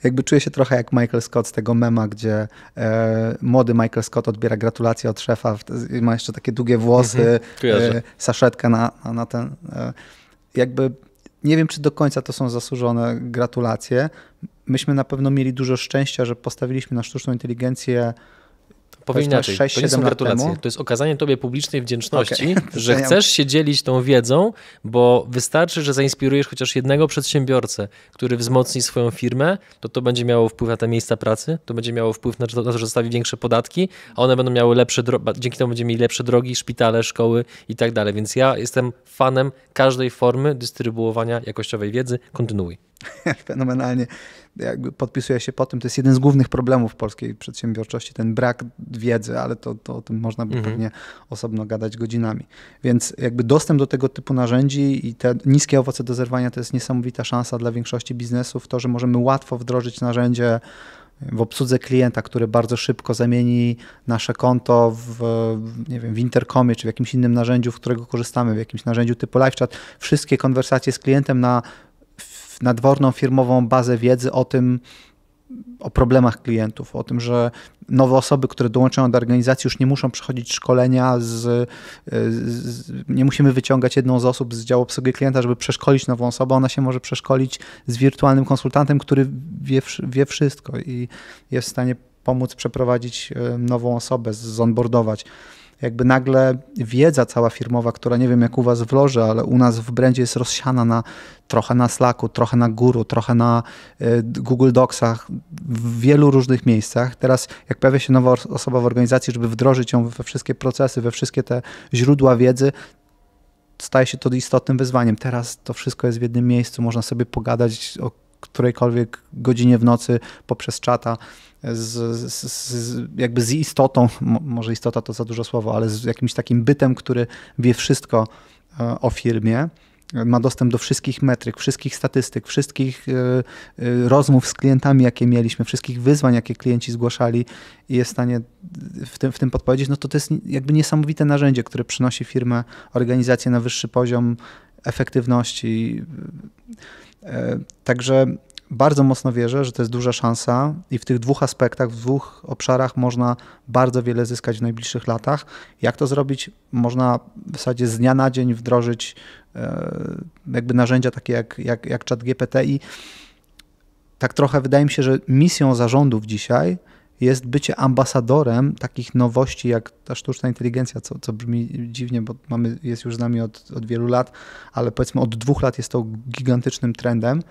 jakby czuję się trochę jak Michael Scott z tego mema, gdzie e, młody Michael Scott odbiera gratulacje od szefa, ma jeszcze takie długie włosy, mm e, saszetkę na, na, na ten. E, jakby nie wiem, czy do końca to są zasłużone gratulacje. Myśmy na pewno mieli dużo szczęścia, że postawiliśmy na sztuczną inteligencję Powiem to inaczej, 6, to nie są gratulacje, temu? to jest okazanie tobie publicznej wdzięczności, okay. że chcesz się dzielić tą wiedzą, bo wystarczy, że zainspirujesz chociaż jednego przedsiębiorcę, który wzmocni swoją firmę, to to będzie miało wpływ na te miejsca pracy, to będzie miało wpływ na to, na to że zostawi większe podatki, a one będą miały lepsze, dzięki temu będziemy mieli lepsze drogi, szpitale, szkoły i tak dalej, więc ja jestem fanem każdej formy dystrybuowania jakościowej wiedzy, kontynuuj. Fenomenalnie jakby podpisuję się po tym, to jest jeden z głównych problemów polskiej przedsiębiorczości, ten brak wiedzy, ale to, to o tym można by mhm. pewnie osobno gadać godzinami. Więc jakby dostęp do tego typu narzędzi i te niskie owoce do zerwania to jest niesamowita szansa dla większości biznesów, to, że możemy łatwo wdrożyć narzędzie w obsłudze klienta, który bardzo szybko zamieni nasze konto w, nie wiem, w interkomie czy w jakimś innym narzędziu, w którego korzystamy, w jakimś narzędziu typu live chat, Wszystkie konwersacje z klientem na nadworną firmową bazę wiedzy o tym, o problemach klientów, o tym, że nowe osoby, które dołączają do organizacji, już nie muszą przechodzić szkolenia, z, e, z, nie musimy wyciągać jedną z osób z działu obsługi klienta, żeby przeszkolić nową osobę. Ona się może przeszkolić z wirtualnym konsultantem, który wie, wie wszystko i jest w stanie pomóc przeprowadzić e, nową osobę, zonboardować jakby nagle wiedza cała firmowa, która nie wiem jak u was w loży, ale u nas w brandzie jest rozsiana na trochę na Slacku, trochę na Guru, trochę na e, Google Docsach, w wielu różnych miejscach. Teraz jak pojawia się nowa osoba w organizacji, żeby wdrożyć ją we wszystkie procesy, we wszystkie te źródła wiedzy, staje się to istotnym wyzwaniem. Teraz to wszystko jest w jednym miejscu, można sobie pogadać o którejkolwiek godzinie w nocy poprzez czata z, z, z, jakby z istotą, może istota to za dużo słowo, ale z jakimś takim bytem, który wie wszystko e, o firmie, ma dostęp do wszystkich metryk, wszystkich statystyk, wszystkich e, e, rozmów z klientami, jakie mieliśmy, wszystkich wyzwań, jakie klienci zgłaszali i jest w stanie w tym, w tym podpowiedzieć, no to to jest jakby niesamowite narzędzie, które przynosi firmę, organizację na wyższy poziom efektywności. Także bardzo mocno wierzę, że to jest duża szansa i w tych dwóch aspektach, w dwóch obszarach można bardzo wiele zyskać w najbliższych latach. Jak to zrobić? Można w zasadzie z dnia na dzień wdrożyć e, jakby narzędzia takie jak, jak, jak ChatGPT i tak trochę wydaje mi się, że misją zarządów dzisiaj jest bycie ambasadorem takich nowości jak ta sztuczna inteligencja, co, co brzmi dziwnie, bo mamy, jest już z nami od, od wielu lat, ale powiedzmy od dwóch lat jest to gigantycznym trendem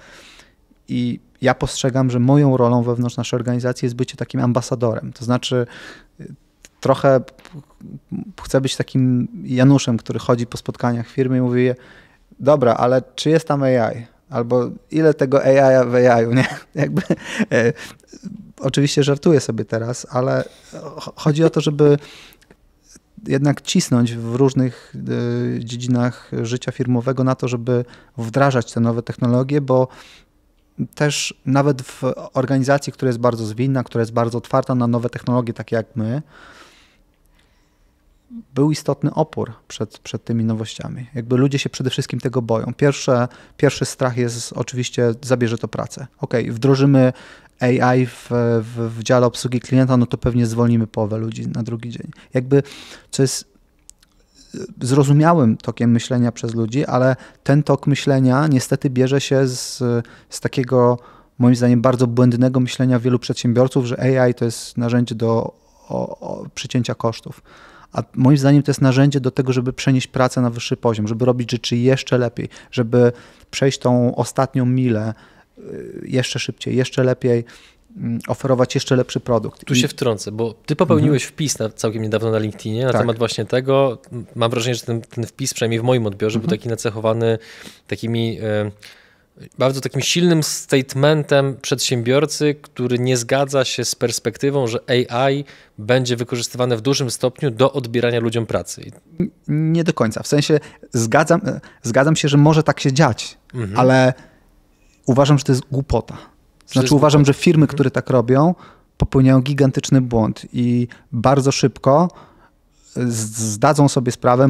i ja postrzegam, że moją rolą wewnątrz naszej organizacji jest bycie takim ambasadorem. To znaczy, trochę chcę być takim Januszem, który chodzi po spotkaniach firmy i mówi: Dobra, ale czy jest tam AI? Albo ile tego AI w ai nie? Jakby, e, oczywiście żartuję sobie teraz, ale chodzi o to, żeby jednak cisnąć w różnych e, dziedzinach życia firmowego na to, żeby wdrażać te nowe technologie, bo też nawet w organizacji, która jest bardzo zwinna, która jest bardzo otwarta na nowe technologie, takie jak my, był istotny opór przed, przed tymi nowościami. Jakby ludzie się przede wszystkim tego boją. Pierwsze, pierwszy strach jest oczywiście, zabierze to pracę. Ok, wdrożymy AI w, w, w dziale obsługi klienta, no to pewnie zwolnimy połowę ludzi na drugi dzień. Jakby, co jest zrozumiałym tokiem myślenia przez ludzi, ale ten tok myślenia niestety bierze się z, z takiego, moim zdaniem, bardzo błędnego myślenia wielu przedsiębiorców, że AI to jest narzędzie do o, o, przycięcia kosztów. A moim zdaniem to jest narzędzie do tego, żeby przenieść pracę na wyższy poziom, żeby robić rzeczy jeszcze lepiej, żeby przejść tą ostatnią milę y, jeszcze szybciej, jeszcze lepiej. Mm, oferować jeszcze lepszy produkt. Tu I... się wtrącę, bo ty popełniłeś mhm. wpis na, całkiem niedawno na LinkedInie na tak. temat właśnie tego. Mam wrażenie, że ten, ten wpis, przynajmniej w moim odbiorze, mhm. był taki nacechowany takimi. Y bardzo takim silnym statementem przedsiębiorcy, który nie zgadza się z perspektywą, że AI będzie wykorzystywane w dużym stopniu do odbierania ludziom pracy. Nie do końca. W sensie zgadzam, e, zgadzam się, że może tak się dziać, mhm. ale uważam, że to jest głupota. Znaczy uważam, tak. że firmy, mhm. które tak robią, popełniają gigantyczny błąd i bardzo szybko e, zdadzą sobie sprawę,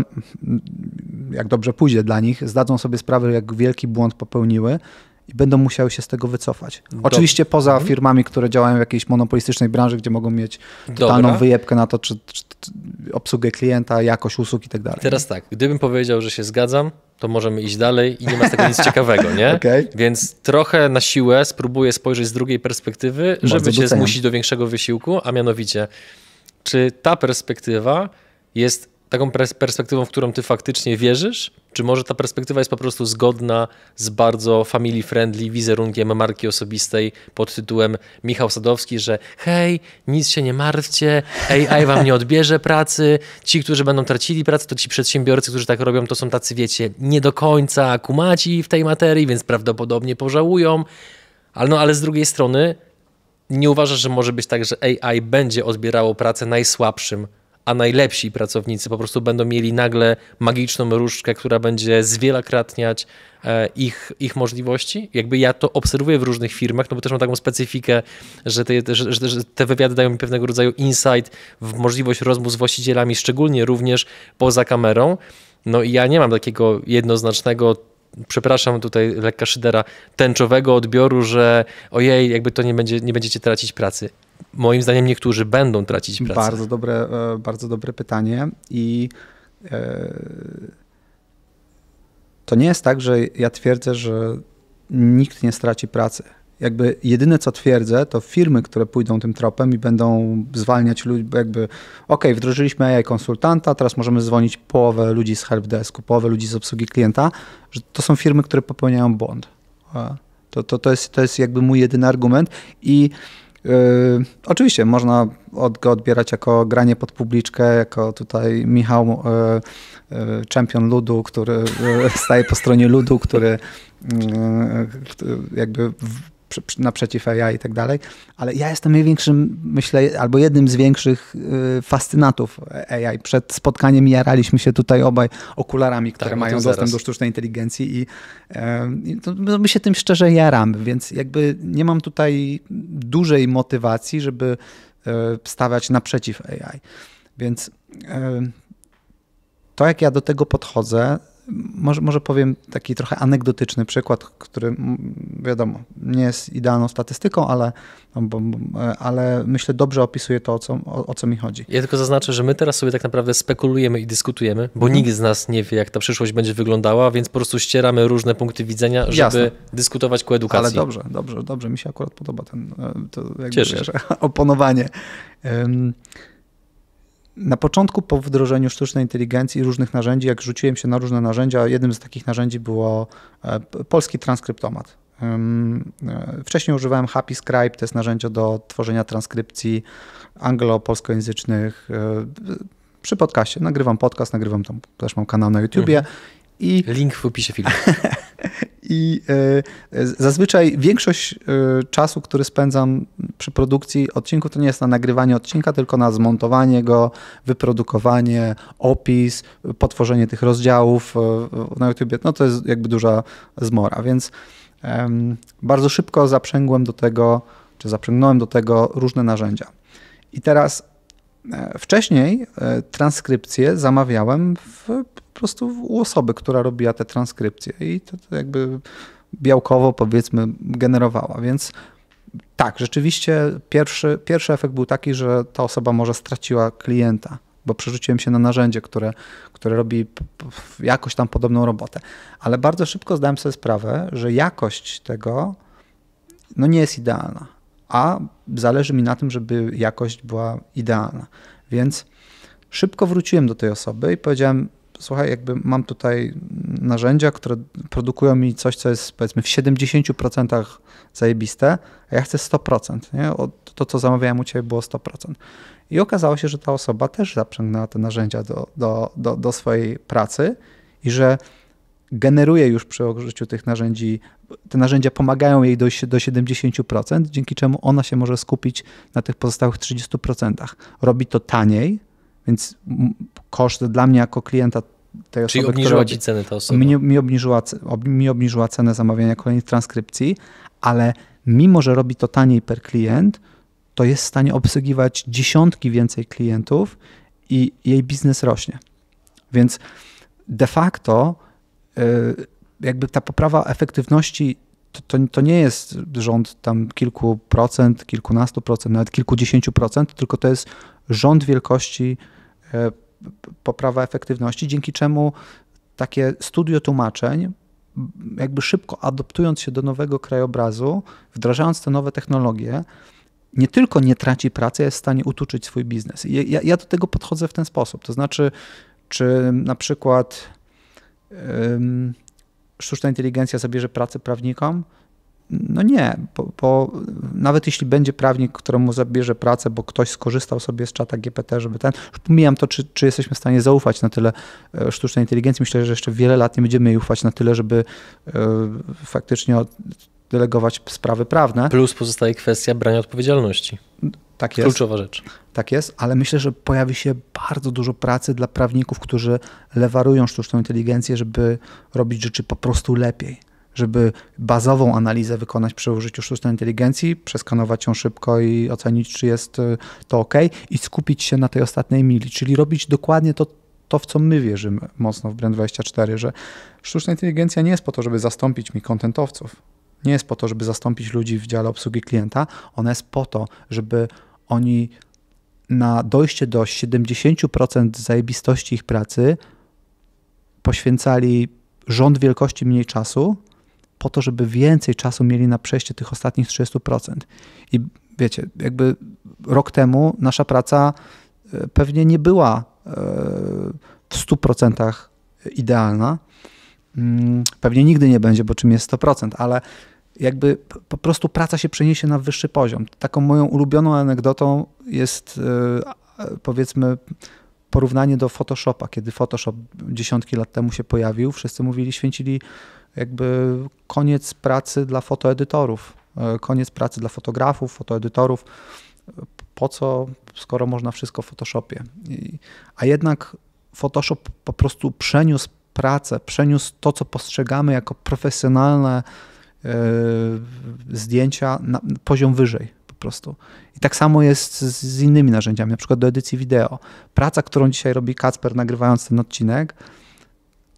jak dobrze pójdzie dla nich, zdadzą sobie sprawę, jak wielki błąd popełniły i będą musiały się z tego wycofać. Oczywiście poza mhm. firmami, które działają w jakiejś monopolistycznej branży, gdzie mogą mieć totalną Dobra. wyjebkę na to, czy, czy, czy obsługę klienta, jakość usług i tak dalej. Teraz tak, gdybym powiedział, że się zgadzam, to możemy iść dalej i nie ma z tego nic ciekawego, nie? Okay. Więc trochę na siłę spróbuję spojrzeć z drugiej perspektywy, Bardzo żeby doceniam. cię zmusić do większego wysiłku, a mianowicie, czy ta perspektywa jest taką perspektywą, w którą ty faktycznie wierzysz, czy może ta perspektywa jest po prostu zgodna z bardzo family friendly wizerunkiem marki osobistej pod tytułem Michał Sadowski, że hej, nic się nie martwcie, AI wam nie odbierze pracy, ci, którzy będą tracili pracę, to ci przedsiębiorcy, którzy tak robią, to są tacy, wiecie, nie do końca kumaci w tej materii, więc prawdopodobnie pożałują. Ale, no, ale z drugiej strony nie uważasz, że może być tak, że AI będzie odbierało pracę najsłabszym a najlepsi pracownicy po prostu będą mieli nagle magiczną różdżkę, która będzie zwielakratniać e, ich, ich możliwości. Jakby ja to obserwuję w różnych firmach, no bo też mam taką specyfikę, że te, że, że te wywiady dają mi pewnego rodzaju insight w możliwość rozmów z właścicielami, szczególnie również poza kamerą. No i ja nie mam takiego jednoznacznego przepraszam tutaj lekka szydera, tęczowego odbioru, że ojej, jakby to nie, będzie, nie będziecie tracić pracy moim zdaniem niektórzy będą tracić pracę. Bardzo dobre, e, bardzo dobre pytanie i e, to nie jest tak, że ja twierdzę, że nikt nie straci pracy. Jakby jedyne co twierdzę, to firmy, które pójdą tym tropem i będą zwalniać ludzi, jakby okej, wdrożyliśmy AI konsultanta, teraz możemy dzwonić połowę ludzi z helpdesku, połowę ludzi z obsługi klienta, że to są firmy, które popełniają błąd. E, to, to, to, jest, to jest jakby mój jedyny argument i Yy, oczywiście można od, go odbierać jako granie pod publiczkę, jako tutaj Michał, yy, yy, czempion ludu, który staje po stronie ludu, który jakby naprzeciw AI i tak dalej, ale ja jestem największym, myślę, albo jednym z większych y, fascynatów AI. Przed spotkaniem jaraliśmy się tutaj obaj okularami, które tak, no mają dostęp do sztucznej inteligencji i, y, i to, no, my się tym szczerze jaramy, więc jakby nie mam tutaj dużej motywacji, żeby y, stawiać naprzeciw AI. Więc to, jak ja do tego podchodzę, może, może powiem taki trochę anegdotyczny przykład, który wiadomo, nie jest idealną statystyką, ale, no e, ale myślę dobrze opisuje to, o co, o, o, co mi chodzi. Ja tylko zaznaczę, że my teraz sobie tak naprawdę spekulujemy i dyskutujemy, bo mhm. nikt z nas nie wie, jak ta przyszłość będzie wyglądała, więc po prostu ścieramy różne punkty widzenia, żeby Jasne. dyskutować ku edukacji. Ale dobrze, dobrze, dobrze. Mi się akurat podoba ten, e, to jakby, Cieszę oponowanie. Um, na początku po wdrożeniu sztucznej inteligencji i różnych narzędzi, jak rzuciłem się na różne narzędzia, jednym z takich narzędzi było e, polski transkryptomat. E, wcześniej używałem Happy Scribe, to jest narzędzie do tworzenia transkrypcji anglo-polskojęzycznych e, przy podcaście. Nagrywam podcast, nagrywam tam, też mam kanał na YouTubie mhm. I, Link w opisie filmu. I y, zazwyczaj większość y, czasu, który spędzam przy produkcji odcinku, to nie jest na nagrywanie odcinka, tylko na zmontowanie go, wyprodukowanie, opis, potworzenie tych rozdziałów y, na YouTube. No to jest jakby duża zmora, więc bardzo szybko zaprzęgłem do tego, czy zaprzęgnąłem do tego różne narzędzia. I teraz E, wcześniej e, transkrypcję zamawiałem w, po prostu u osoby, która robiła te transkrypcje i to, to jakby białkowo powiedzmy generowała, więc tak, rzeczywiście pierwszy, pierwszy efekt był taki, że ta osoba może straciła klienta, bo przerzuciłem się na narzędzie, które, które robi jakoś tam podobną robotę. Ale bardzo szybko zdałem sobie sprawę, że jakość tego no nie jest idealna a zależy mi na tym, żeby jakość była idealna. Więc szybko wróciłem do tej osoby i powiedziałem, słuchaj, jakby mam tutaj narzędzia, które produkują mi coś, co jest powiedzmy w 70% zajebiste, a ja chcę 100%. Nie? To, co zamawiałem u Ciebie było 100%. I okazało się, że ta osoba też zaprzęgnęła te narzędzia do, do, do, do swojej pracy i że generuje już przy użyciu tych narzędzi, te narzędzia pomagają jej dojść do 70%, dzięki czemu ona się może skupić na tych pozostałych 30%. Robi to taniej, więc koszt dla mnie jako klienta tej Czyli osoby, obniżyła ci cenę ta osoba. Mi, mi, obniżyła, mi obniżyła cenę zamawiania kolejnych transkrypcji, ale mimo, że robi to taniej per klient, to jest w stanie obsługiwać dziesiątki więcej klientów i jej biznes rośnie. Więc de facto Y, jakby ta poprawa efektywności to, to, to, nie jest rząd tam kilku procent, kilkunastu procent, nawet kilkudziesięciu procent, tylko to jest rząd wielkości y, poprawa efektywności, dzięki czemu takie studio tłumaczeń, jakby szybko adoptując się do nowego krajobrazu, wdrażając te nowe technologie, nie tylko nie traci pracy, jest w stanie utuczyć swój biznes. Ja, ja do tego podchodzę w ten sposób. To znaczy, czy na przykład sztuczna inteligencja zabierze pracę prawnikom? No nie, bo, bo, nawet jeśli będzie prawnik, któremu zabierze pracę, bo ktoś skorzystał sobie z czata GPT, żeby ten. Już pomijam to, czy, czy jesteśmy w stanie zaufać na tyle e, sztucznej inteligencji. Myślę, że jeszcze wiele lat nie będziemy jej ufać na tyle, żeby e, faktycznie delegować sprawy prawne. Plus pozostaje kwestia brania odpowiedzialności. Tak jest. Kluczowa rzecz. Tak jest, ale myślę, że pojawi się bardzo dużo pracy dla prawników, którzy lewarują sztuczną inteligencję, żeby robić rzeczy po prostu lepiej. Żeby bazową analizę wykonać przy użyciu sztucznej inteligencji, przeskanować ją szybko i ocenić, czy jest y, to ok, i skupić się na tej ostatniej mili, czyli robić dokładnie to, to, w co my wierzymy mocno w Brand24, że sztuczna inteligencja nie jest po to, żeby zastąpić mi kontentowców nie jest po to, żeby zastąpić ludzi w dziale obsługi klienta, ona jest po to, żeby oni na dojście do 70% zajebistości ich pracy poświęcali rząd wielkości mniej czasu, po to, żeby więcej czasu mieli na przejście tych ostatnich 30%. I wiecie, jakby rok temu nasza praca e, pewnie nie była e, w 100% idealna, Mm, pewnie nigdy nie będzie, bo czym jest 100%, ale jakby po prostu praca się przeniesie na wyższy poziom. Taką moją ulubioną anegdotą jest y, powiedzmy porównanie do Photoshopa, kiedy Photoshop dziesiątki lat temu się pojawił, wszyscy mówili, święcili jakby koniec pracy dla fotoedytorów, y, koniec pracy dla fotografów, fotoedytorów. Po co, skoro można wszystko w Photoshopie? a jednak Photoshop po prostu przeniósł pracę, przeniósł to, co postrzegamy jako profesjonalne yy, zdjęcia na poziom wyżej po prostu. I tak samo jest z, z innymi narzędziami, na przykład do edycji wideo. Praca, którą dzisiaj robi Kacper nagrywając ten odcinek,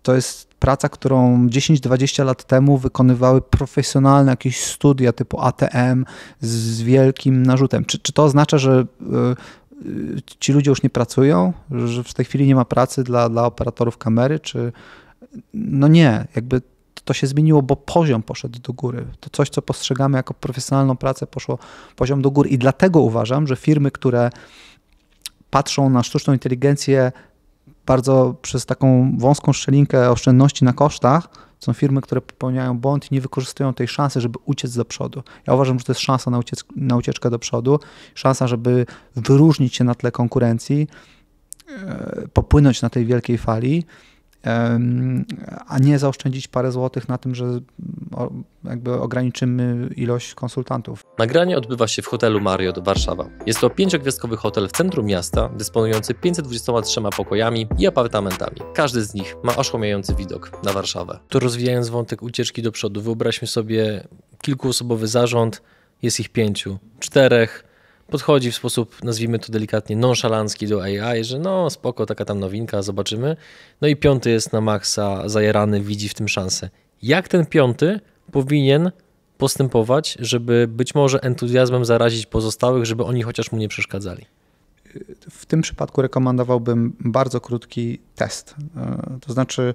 to jest praca, którą 10-20 lat temu wykonywały profesjonalne jakieś studia typu ATM z wielkim narzutem. Czy, czy to oznacza, że e, Y, ci ludzie już nie pracują, że w tej chwili nie ma pracy dla, dla operatorów kamery, czy no nie, jakby to się zmieniło, bo poziom poszedł do góry. To coś, co postrzegamy jako profesjonalną pracę, poszło poziom do góry. I dlatego uważam, że firmy, które patrzą na sztuczną inteligencję bardzo przez taką wąską szczelinkę oszczędności na kosztach, są firmy, które popełniają błąd i nie wykorzystują tej szansy, żeby uciec do przodu. Ja uważam, że to jest szansa na, uciec, na ucieczkę do przodu, szansa, żeby wyróżnić się na tle konkurencji, e, popłynąć na tej wielkiej fali a nie zaoszczędzić parę złotych na tym, że jakby ograniczymy ilość konsultantów. Nagranie odbywa się w hotelu Marriott Warszawa. Jest to pięciogwiazdkowy hotel w centrum miasta, dysponujący 523 pokojami i apartamentami. Każdy z nich ma oszłomiający widok na Warszawę. Tu rozwijając wątek ucieczki do przodu, wyobraźmy sobie kilkuosobowy zarząd, jest ich pięciu, czterech, podchodzi w sposób, nazwijmy to delikatnie, nonszalancki do AI, że no spoko, taka tam nowinka, zobaczymy. No i piąty jest na maksa zajerany, widzi w tym szansę. Jak ten piąty powinien postępować, żeby być może entuzjazmem zarazić pozostałych, żeby oni chociaż mu nie przeszkadzali? W tym przypadku rekomendowałbym bardzo krótki test. E, to znaczy,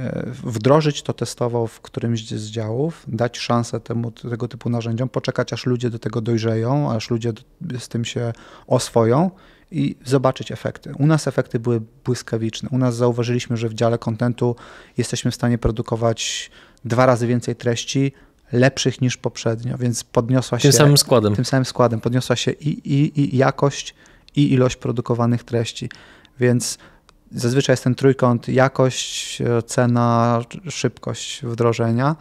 E, wdrożyć to testowo w którymś z działów, dać szansę temu, tego typu narzędziom, poczekać aż ludzie do tego dojrzeją, aż ludzie z tym się oswoją i zobaczyć efekty. U nas efekty były błyskawiczne. U nas zauważyliśmy, że w dziale kontentu jesteśmy w stanie produkować dwa razy więcej treści lepszych niż poprzednio, więc podniosła tym się... Tym samym składem. Tym samym składem. Podniosła się i, i, i jakość, i ilość produkowanych treści. Więc Zazwyczaj jest ten trójkąt jakość, cena, szybkość wdrożenia.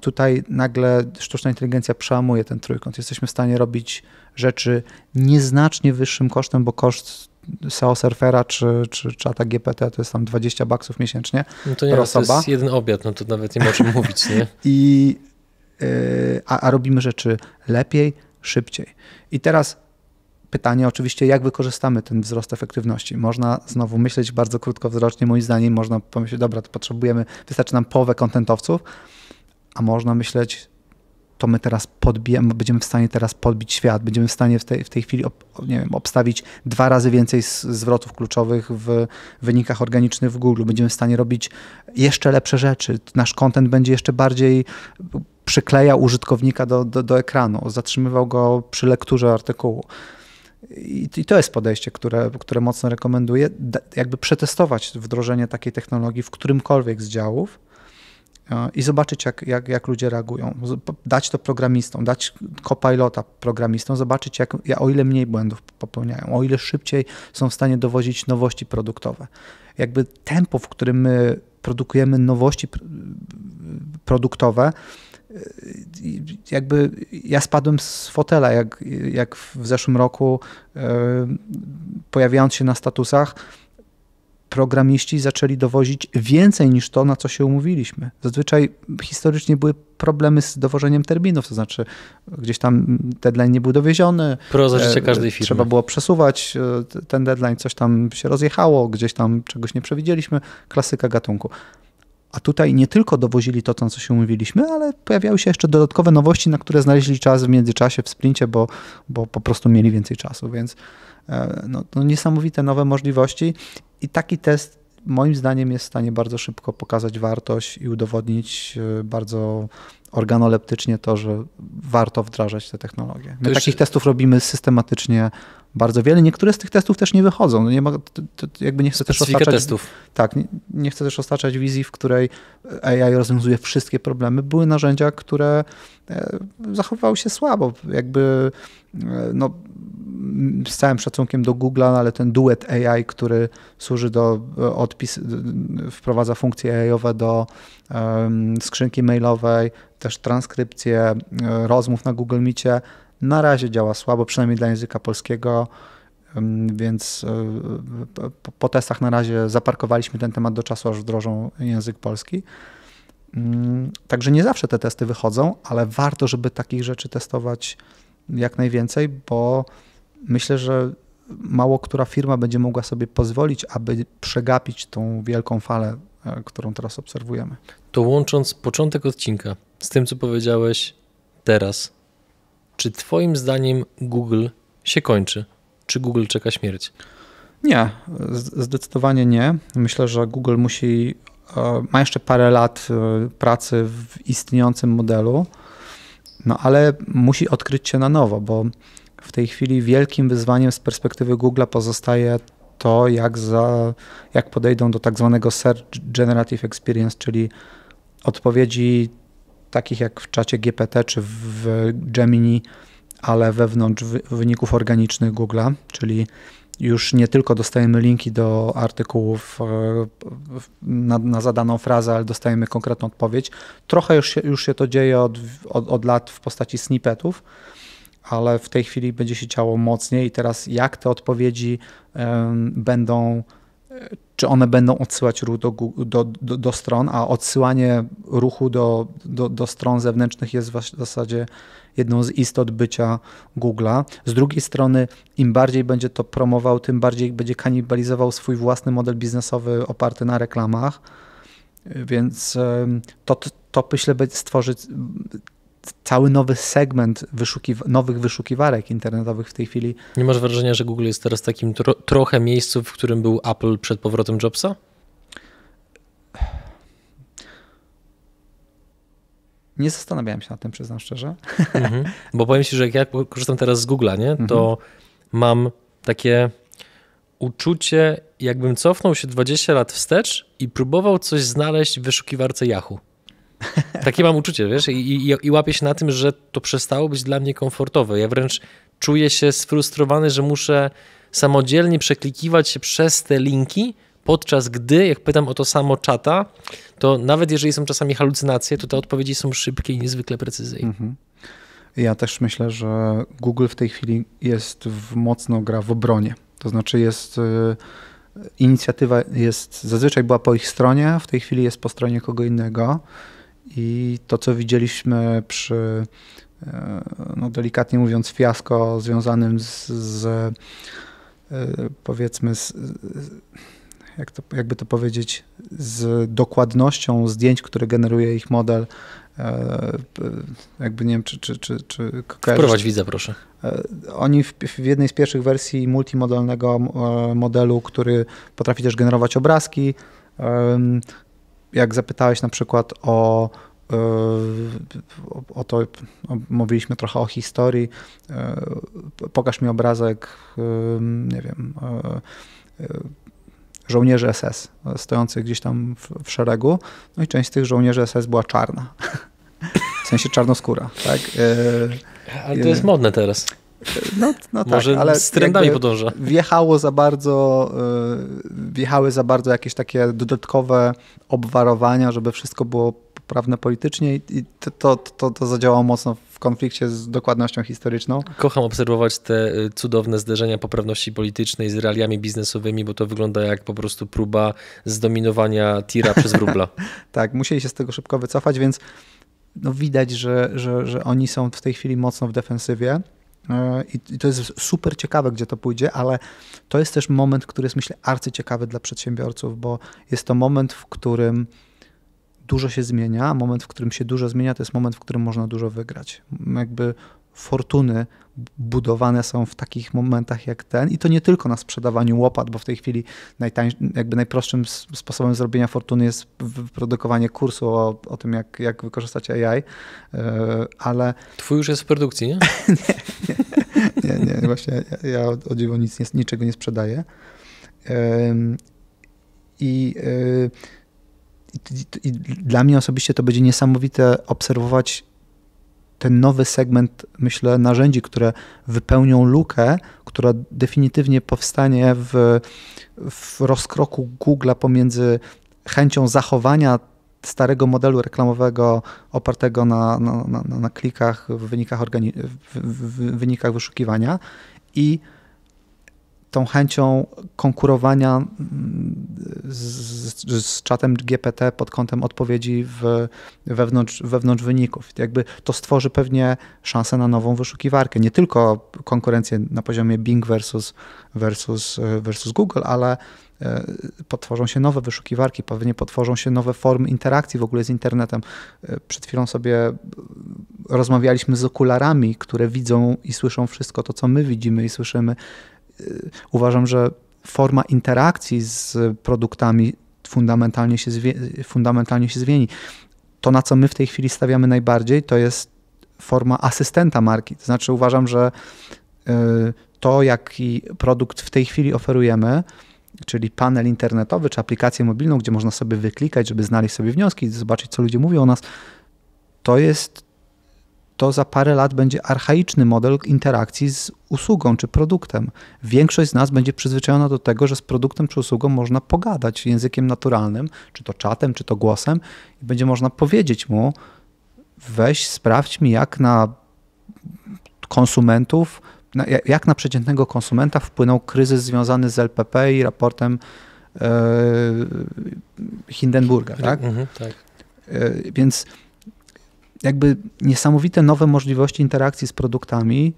Tutaj nagle sztuczna inteligencja przełamuje ten trójkąt. Jesteśmy w stanie robić rzeczy nieznacznie wyższym kosztem, bo koszt SEO surfera czy, czy, czata GPT to jest tam 20 baksów miesięcznie. No to nie, no to jest jeden obiad, no to nawet nie ma o czym mówić, nie? I, yy, a, a robimy rzeczy lepiej, szybciej. I teraz pytanie oczywiście, jak wykorzystamy ten wzrost efektywności. Można znowu myśleć bardzo krótkowzrocznie, moim zdaniem, można pomyśleć, dobra, to potrzebujemy, wystarczy nam połowę kontentowców, a można myśleć, to my teraz podbijemy, będziemy w stanie teraz podbić świat, będziemy w stanie w tej, w tej chwili nie wiem, obstawić dwa razy więcej zwrotów kluczowych w wynikach organicznych w Google, będziemy w stanie robić jeszcze lepsze rzeczy, nasz kontent będzie jeszcze bardziej przyklejał użytkownika do, do, do ekranu, zatrzymywał go przy lekturze artykułu. I, to jest podejście, które, które mocno rekomenduję, jakby przetestować wdrożenie takiej technologii w którymkolwiek z działów e, i zobaczyć, jak, jak, jak ludzie reagują. Dać to programistom, dać kopilota programistom, zobaczyć, jak, o ile mniej błędów popełniają, o ile szybciej są w stanie dowozić nowości produktowe. Jakby tempo, w którym my produkujemy nowości produktowe, Y, jakby ja spadłem z fotela, jak, jak w zeszłym roku y, pojawiając się na statusach, programiści zaczęli dowozić więcej niż to, na co się umówiliśmy. Zazwyczaj historycznie były problemy z dowożeniem terminów, to znaczy gdzieś tam deadline nie był dowieziony. Proza życia e, każdej firmy. Trzeba było przesuwać e, ten deadline, coś tam się rozjechało, gdzieś tam czegoś nie przewidzieliśmy. Klasyka gatunku. A tutaj nie tylko dowozili to, co się mówiliśmy, ale pojawiały się jeszcze dodatkowe nowości, na które znaleźli czas w międzyczasie w sprincie, bo, bo po prostu mieli więcej czasu, więc e, no, niesamowite nowe możliwości i taki test moim zdaniem jest w stanie bardzo szybko pokazać wartość i udowodnić e, bardzo organoleptycznie to, że warto wdrażać te technologie. My takich testów robimy systematycznie bardzo wiele. Niektóre z tych testów też nie wychodzą. No nie ma, to, to jakby nie chcę też ostaczać, testów. Tak, nie, nie, chcę też wizji, w której AI rozwiązuje wszystkie problemy. Były narzędzia, które e, zachowywały się słabo. Jakby e, no, z całym szacunkiem do Google'a, ale ten duet AI, który służy do e, odpis, wprowadza funkcje AI-owe do um, skrzynki mailowej, też transkrypcje rozmów na Google Meetie. Na razie działa słabo, przynajmniej dla języka polskiego, więc e, e, po testach na razie zaparkowaliśmy ten temat do czasu, aż wdrożą język polski. Mm, także nie zawsze te testy wychodzą, ale warto, żeby takich rzeczy testować jak najwięcej, bo myślę, że mało która firma będzie mogła sobie pozwolić, aby przegapić tą wielką falę, e, którą teraz obserwujemy. To łącząc początek odcinka, z tym, co powiedziałeś teraz. Czy Twoim zdaniem Google się kończy? Czy Google czeka śmierć? Nie, zdecydowanie nie. Myślę, że Google musi, e, ma jeszcze parę lat e, pracy w istniejącym modelu, no ale musi odkryć się na nowo, bo w tej chwili wielkim wyzwaniem z perspektywy Google pozostaje to, jak, za, jak podejdą do tak zwanego Search Generative Experience, czyli odpowiedzi takich jak w czacie GPT czy w Gemini, ale wewnątrz wyników organicznych Google'a, czyli już nie tylko dostajemy linki do artykułów e, na, na, zadaną frazę, ale dostajemy konkretną odpowiedź. Trochę już się, już się to dzieje od, od, od lat w postaci snippetów, ale w tej chwili będzie się działo mocniej i teraz jak te odpowiedzi um, będą czy one będą odsyłać ruch do, do, do, do stron, a odsyłanie ruchu do, do, stron zewnętrznych jest w zasadzie jedną z istot bycia Google'a. Z drugiej strony, im bardziej będzie to promował, tym bardziej będzie kanibalizował swój własny model biznesowy oparty na reklamach. Więc to, to myślę, stworzyć cały nowy segment wyszukiw nowych wyszukiwarek internetowych w tej chwili. Nie masz wrażenia, że Google jest teraz takim tro trochę miejscu, w którym był Apple przed powrotem Jobsa? Nie zastanawiałem się nad tym, przyznam szczerze. Mhm. Bo powiem ci, że jak ja korzystam teraz z Google'a, nie, to mhm. mam takie uczucie, jakbym cofnął się 20 lat wstecz i próbował coś znaleźć w wyszukiwarce Yahoo. Takie mam uczucie, wiesz, i, i, i łapię się na tym, że to przestało być dla mnie komfortowe. Ja wręcz czuję się sfrustrowany, że muszę samodzielnie przeklikiwać się przez te linki, podczas gdy, jak pytam o to samo czata, to nawet jeżeli są czasami halucynacje, to te odpowiedzi są szybkie i niezwykle precyzyjne. Mhm. Ja też myślę, że Google w tej chwili jest w, mocno gra w obronie. To znaczy jest y, inicjatywa jest zazwyczaj była po ich stronie, w tej chwili jest po stronie kogo innego i to, co widzieliśmy przy, e, no delikatnie mówiąc, fiasko związanym z, z e, powiedzmy, z, jak to, jakby to powiedzieć, z dokładnością zdjęć, które generuje ich model. E, jakby nie wiem, czy. czy, czy, czy Wprowadź widza, proszę. Oni w, w, jednej z pierwszych wersji multimodalnego modelu, który potrafi też generować obrazki, jak zapytałeś na przykład o e, o to mówiliśmy trochę o historii. E, pokaż mi obrazek, e, nie wiem, żołnierzy SS stojących gdzieś tam w, w szeregu. No i część z tych żołnierzy SS była czarna. W sensie czarnoskóra, tak? Ale to jest modne teraz. No, no tak, Może ale z trendami podąża. Wjechało za bardzo, y, wjechały za bardzo jakieś takie dodatkowe obwarowania, żeby wszystko było poprawne politycznie i to, to, to zadziałało mocno w konflikcie z dokładnością historyczną. Kocham obserwować te y, cudowne zderzenia poprawności politycznej z realiami biznesowymi, bo to wygląda jak po prostu próba zdominowania tira przez wróbla. tak, musieli się z tego szybko wycofać, więc no widać, że, że, że oni są w tej chwili mocno w defensywie. E, I, to jest super ciekawe, gdzie to pójdzie, ale to jest też moment, który jest, myślę, arcyciekawy dla przedsiębiorców, bo jest to moment, w którym dużo się zmienia, moment, w którym się dużo zmienia, to jest moment, w którym można dużo wygrać. Jakby fortuny budowane są w takich momentach jak ten i to nie tylko na sprzedawaniu łopat, bo w tej chwili jakby najprostszym sposobem zrobienia fortuny jest wyprodukowanie kursu o, o tym, jak, jak wykorzystać AI, e, ale... Twój już jest w produkcji, nie? nie, nie, nie, nie, właśnie ja, ja o dziwo nic, nie, niczego nie sprzedaję. E, I... I dla mnie osobiście to będzie niesamowite obserwować ten nowy segment, myślę, narzędzi, które wypełnią lukę, która definitywnie powstanie w, w rozkroku Google'a pomiędzy chęcią zachowania starego modelu reklamowego opartego na, na, na, na klikach w wynikach, organi- w, w, w wynikach wyszukiwania i tą chęcią konkurowania mm, z, z czatem GPT pod kątem odpowiedzi w, wewnątrz, wewnątrz wyników. Jakby to stworzy pewnie szansę na nową wyszukiwarkę. Nie tylko konkurencję na poziomie Bing versus, versus, versus Google, ale e, potworzą się nowe wyszukiwarki, pewnie potworzą się nowe formy interakcji w ogóle z internetem. E, przed chwilą sobie rozmawialiśmy z okularami, które widzą i słyszą wszystko to, co my widzimy i słyszymy. Y, uważam, że forma interakcji z produktami fundamentalnie się, fundamentalnie się zmieni. To, na co my w tej chwili stawiamy najbardziej, to jest forma asystenta marki. To znaczy, uważam, że y, to, jaki produkt w tej chwili oferujemy, czyli panel internetowy czy aplikację mobilną, gdzie można sobie wyklikać, żeby znaleźć sobie wnioski, zobaczyć, co ludzie mówią o nas, to jest to za parę lat będzie archaiczny model interakcji z usługą czy produktem. Większość z nas będzie przyzwyczajona do tego, że z produktem czy usługą można pogadać językiem naturalnym, czy to czatem, czy to głosem, i będzie można powiedzieć mu: weź, sprawdź mi, jak na konsumentów, jak na przeciętnego konsumenta wpłynął kryzys związany z LPP i raportem yy, Hindenburga. Tak? Mhm, tak. Yy, więc jakby niesamowite nowe możliwości interakcji z produktami,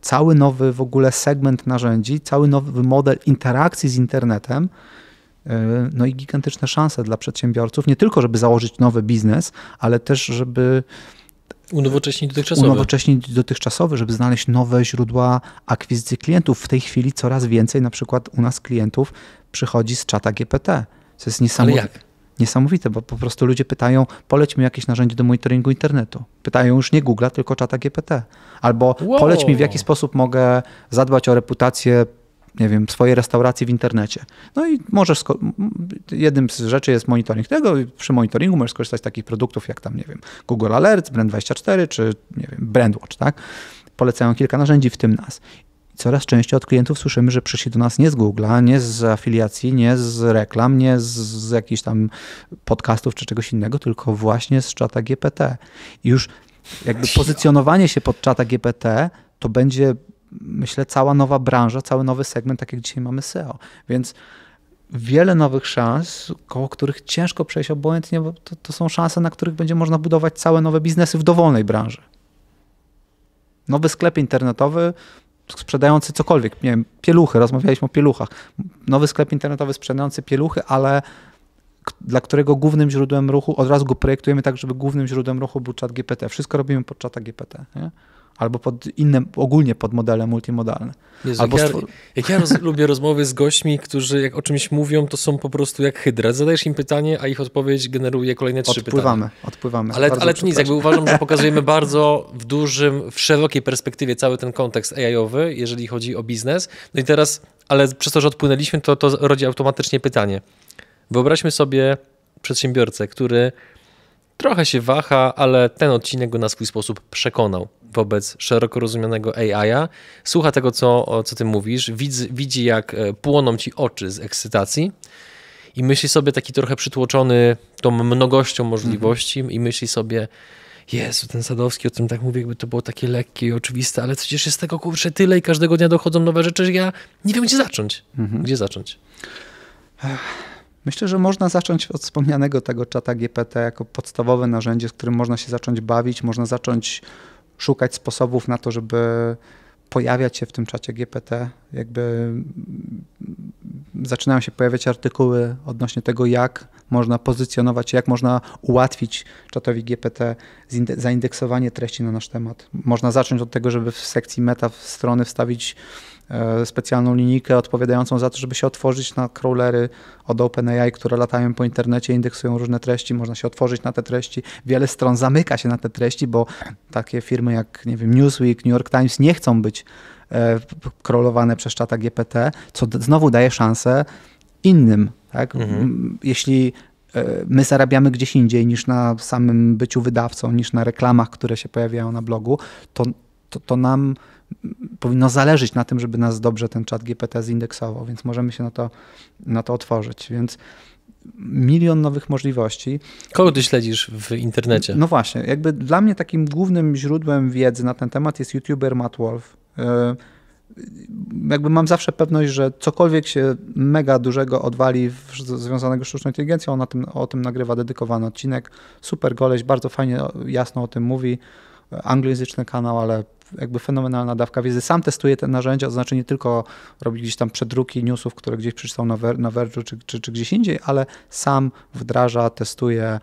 cały nowy w ogóle segment narzędzi, cały nowy model interakcji z internetem, e, no i gigantyczne szanse dla przedsiębiorców, nie tylko żeby założyć nowy biznes, ale też żeby Unowocześnić dotychczasowy. Unowocześnić dotychczasowy, żeby znaleźć nowe źródła akwizycji klientów. W tej chwili coraz więcej na przykład u nas klientów przychodzi z czata GPT. To jest niesamowite. Ale jak? niesamowite, bo po prostu ludzie pytają, poleć mi jakieś narzędzie do monitoringu internetu. Pytają już nie Google, tylko czata GPT. Albo wow. poleć mi, w jaki sposób mogę zadbać o reputację nie wiem, swojej restauracji w internecie. No i możesz, jednym z rzeczy jest monitoring tego, przy monitoringu możesz skorzystać z takich produktów jak tam, nie wiem, Google Alerts, Brand24 czy, nie wiem, Brandwatch, tak? Polecają kilka narzędzi, w tym nas coraz częściej od klientów słyszymy, że przyszli do nas nie z Google'a, nie z afiliacji, nie z reklam, nie z jakichś tam podcastów czy czegoś innego, tylko właśnie z czata GPT. I już jakby pozycjonowanie się pod czata GPT to będzie, myślę, cała nowa branża, cały nowy segment, tak jak dzisiaj mamy SEO. Więc wiele nowych szans, koło których ciężko przejść obojętnie, bo to, to są szanse, na których będzie można budować całe nowe biznesy w dowolnej branży. Nowy sklep internetowy sprzedający cokolwiek, nie wiem, pieluchy, rozmawialiśmy o pieluchach. Nowy sklep internetowy sprzedający pieluchy, ale dla którego głównym źródłem ruchu, od razu go projektujemy tak, żeby głównym źródłem ruchu był czat GPT. Wszystko robimy pod czata GPT. Nie? albo pod innym, ogólnie pod modelem multimodalnym. Jezu, albo jak, ja, jak ja roz, lubię rozmowy z gośćmi, którzy jak o czymś mówią, to są po prostu jak hydra. Zadajesz im pytanie, a ich odpowiedź generuje kolejne trzy odpływamy, pytania. Odpływamy, odpływamy. Ale, ale to nic, jakby uważam, że pokazujemy bardzo w dużym, w szerokiej perspektywie cały ten kontekst AI-owy, jeżeli chodzi o biznes. No i teraz, ale przez to, że odpłynęliśmy, to, to rodzi automatycznie pytanie. Wyobraźmy sobie przedsiębiorcę, który trochę się waha, ale ten odcinek go na swój sposób przekonał wobec szeroko rozumianego AI-a. Słucha tego, co, co ty mówisz, widzi, widzi, jak e, płoną ci oczy z ekscytacji i myśli sobie taki trochę przytłoczony tą mnogością możliwości mhm. i myśli sobie, Jezu, ten Sadowski o tym tak mówi, jakby to było takie lekkie i oczywiste, ale przecież jest tego kurczę tyle i każdego dnia dochodzą nowe rzeczy, że ja nie wiem, gdzie zacząć. Mhm. Gdzie zacząć? Ech. Myślę, że można zacząć od wspomnianego tego czata GPT jako podstawowe narzędzie, z którym można się zacząć bawić, można zacząć szukać sposobów na to, żeby pojawiać się w tym czacie GPT. Jakby mm, zaczynają się pojawiać artykuły odnośnie tego, jak można pozycjonować, jak można ułatwić czatowi GPT zaindeksowanie treści na nasz temat. Można zacząć od tego, żeby w sekcji meta w strony wstawić E, specjalną linijkę odpowiadającą za to, żeby się otworzyć na crawlery od OpenAI, które latają po internecie, indeksują różne treści, można się otworzyć na te treści. Wiele stron zamyka się na te treści, bo takie firmy jak nie wiem, Newsweek, New York Times nie chcą być e, krolowane przez czata GPT, co znowu daje szansę innym. Tak? Mhm. Jeśli e, my zarabiamy gdzieś indziej niż na samym byciu wydawcą, niż na reklamach, które się pojawiają na blogu, to, to, to nam powinno zależeć na tym, żeby nas dobrze ten czat GPT zindeksował, więc możemy się na to, na to otworzyć. Więc milion nowych możliwości. Kogo ty śledzisz w internecie? No właśnie, jakby dla mnie takim głównym źródłem wiedzy na ten temat jest youtuber Matt Wolf. E, jakby mam zawsze pewność, że cokolwiek się mega dużego odwali w, związanego z sztuczną inteligencją, on tym, o tym nagrywa dedykowany odcinek. Super goleś, bardzo fajnie, jasno o tym mówi. Anglojęzyczny kanał, ale jakby fenomenalna dawka wiedzy. Sam testuję te narzędzia, to znaczy nie tylko robi gdzieś tam przedruki newsów, które gdzieś przeczytał na, Ver, na Verge'u czy, czy, czy gdzieś indziej, ale sam wdraża, testuje